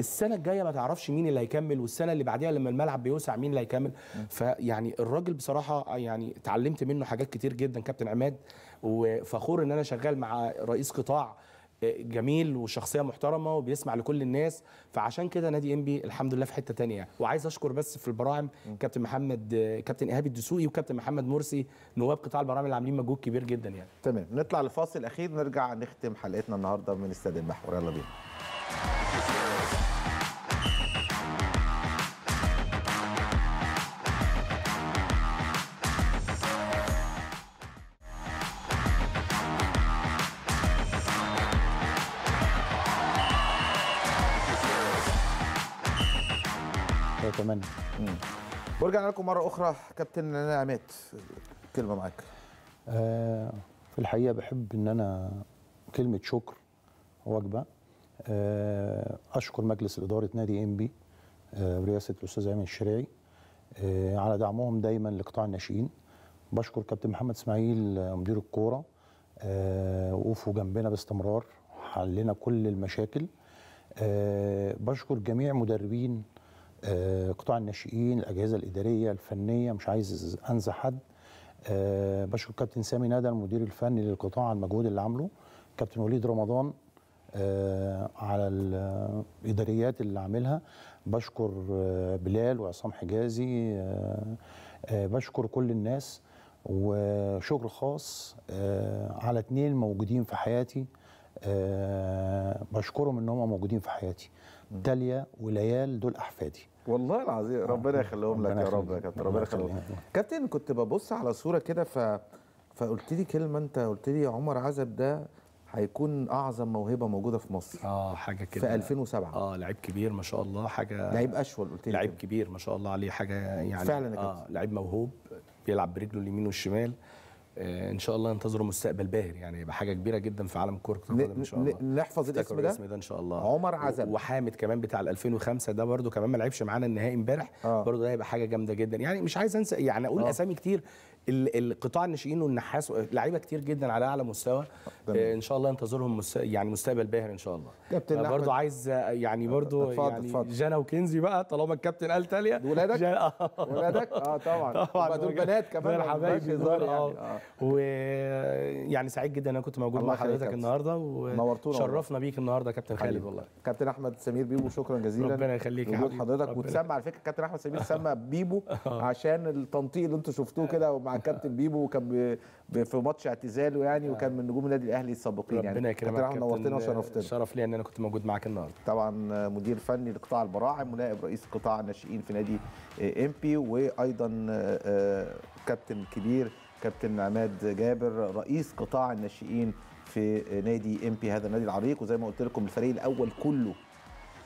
السنه الجايه ما تعرفش مين اللي هيكمل والسنه اللي بعديها لما الملعب بيوسع مين اللي هيكمل فيعني الراجل بصراحه يعني اتعلمت منه حاجات كتير جدا كابتن عماد وفخور ان انا شغال مع رئيس قطاع آه، جميل وشخصيه محترمه وبيسمع لكل الناس فعشان كده نادي انبي الحمد لله في حته تانية وعايز اشكر بس في البراعم كابتن محمد آه، كابتن ايهاب الدسوقي وكابتن محمد مرسي نواب قطاع البراعم اللي عاملين مجهود كبير جدا يعني تمام نطلع لفاصل اخير نرجع نختم حلقتنا النهارده من استاد المحور يلا بينا ورجعنا لكم مره اخرى كابتن نعمات كلمه معاك آه في الحقيقه بحب ان انا كلمه شكر وجبه آه اشكر مجلس اداره نادي ام بي آه برئاسه الاستاذ ايمن الشريعي آه على دعمهم دايما لقطاع الناشئين بشكر كابتن محمد اسماعيل آه، مدير الكوره آه وقوفه جنبنا باستمرار حلنا كل المشاكل آه بشكر جميع مدربين آه، قطاع الناشئين الاجهزه الاداريه الفنيه مش عايز انزع حد آه، بشكر كابتن سامي ندى المدير الفني للقطاع على المجهود اللي عامله كابتن وليد رمضان آه، على الاداريات اللي عاملها بشكر بلال وعصام حجازي بشكر كل الناس وشكر خاص على اتنين موجودين في حياتي بشكرهم ان هم موجودين في حياتي داليا وليال دول احفادي والله العظيم ربنا يخليهم لك يا رب يا كابتن ربنا يخليهم كابتن كنت ببص على صوره كده ف فقلت لي كلمه انت قلت لي عمر عزب ده هيكون اعظم موهبه موجوده في مصر اه حاجه كده في 2007 اه لعيب كبير ما شاء الله حاجه لعيب اشول قلت لي لعيب كبير ما شاء الله عليه حاجه يعني فعلا آه لعيب موهوب بيلعب برجله اليمين والشمال آه، ان شاء الله ينتظروا مستقبل باهر يعني يبقى حاجه كبيره جدا في عالم كره القدم ان شاء الله نحفظ الاسم ده الاسم ده ان شاء الله عمر عزب وحامد كمان بتاع 2005 ده برده كمان ما لعبش معانا النهائي امبارح آه. برده ده هيبقى حاجه جامده جدا يعني مش عايز انسى يعني اقول آه. اسامي كتير القطاع الناشئين والنحاس لعيبه كتير جدا على اعلى مستوى آه، ان شاء الله ينتظرهم يعني مستقبل باهر ان شاء الله كابتن آه،, يعني آه برضو عايز يعني برضو يعني فضل. جانا وكنزي بقى طالما الكابتن قال تاليا ولادك ولادك اه طبعا طبعا دول بنات كمان حبايبي اه ويعني آه. يعني سعيد جدا ان انا كنت موجود مع حضرتك النهارده ونورتونا شرفنا بيك النهارده كابتن خالد والله كابتن احمد سمير بيبو شكرا جزيلا ربنا يخليك وجود حضرتك وتسمى على فكره كابتن احمد سمير سمى بيبو عشان التنطيق اللي انتم شفتوه كده مع كابتن بيبو وكان في ماتش اعتزاله يعني وكان من نجوم النادي الاهلي السابقين يعني ربنا يكرمك نورتنا وشرفتنا شرف لي ان انا كنت موجود معاك النهارده طبعا مدير فني لقطاع البراعم ونائب رئيس قطاع الناشئين في نادي بي وايضا آه، آه، كابتن كبير كابتن عماد جابر رئيس قطاع الناشئين في نادي بي هذا النادي العريق وزي ما قلت لكم الفريق الاول كله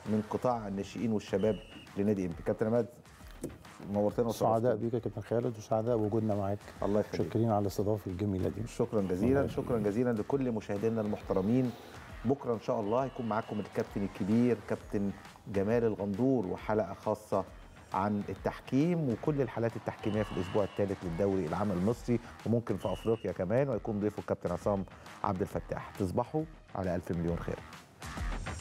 من قطاع الناشئين والشباب لنادي بي كابتن عماد نورتنا سعداء بيك يا كابتن خالد وسعداء بوجودنا معاك الله يخليك متشكرين على الاستضافه الجميله دي شكرا جزيلا شكرا جزيلا لكل مشاهدينا المحترمين بكره ان شاء الله هيكون معاكم الكابتن الكبير كابتن جمال الغندور وحلقه خاصه عن التحكيم وكل الحالات التحكيميه في الاسبوع الثالث للدوري العام المصري وممكن في افريقيا كمان ويكون ضيفه الكابتن عصام عبد الفتاح تصبحوا على الف مليون خير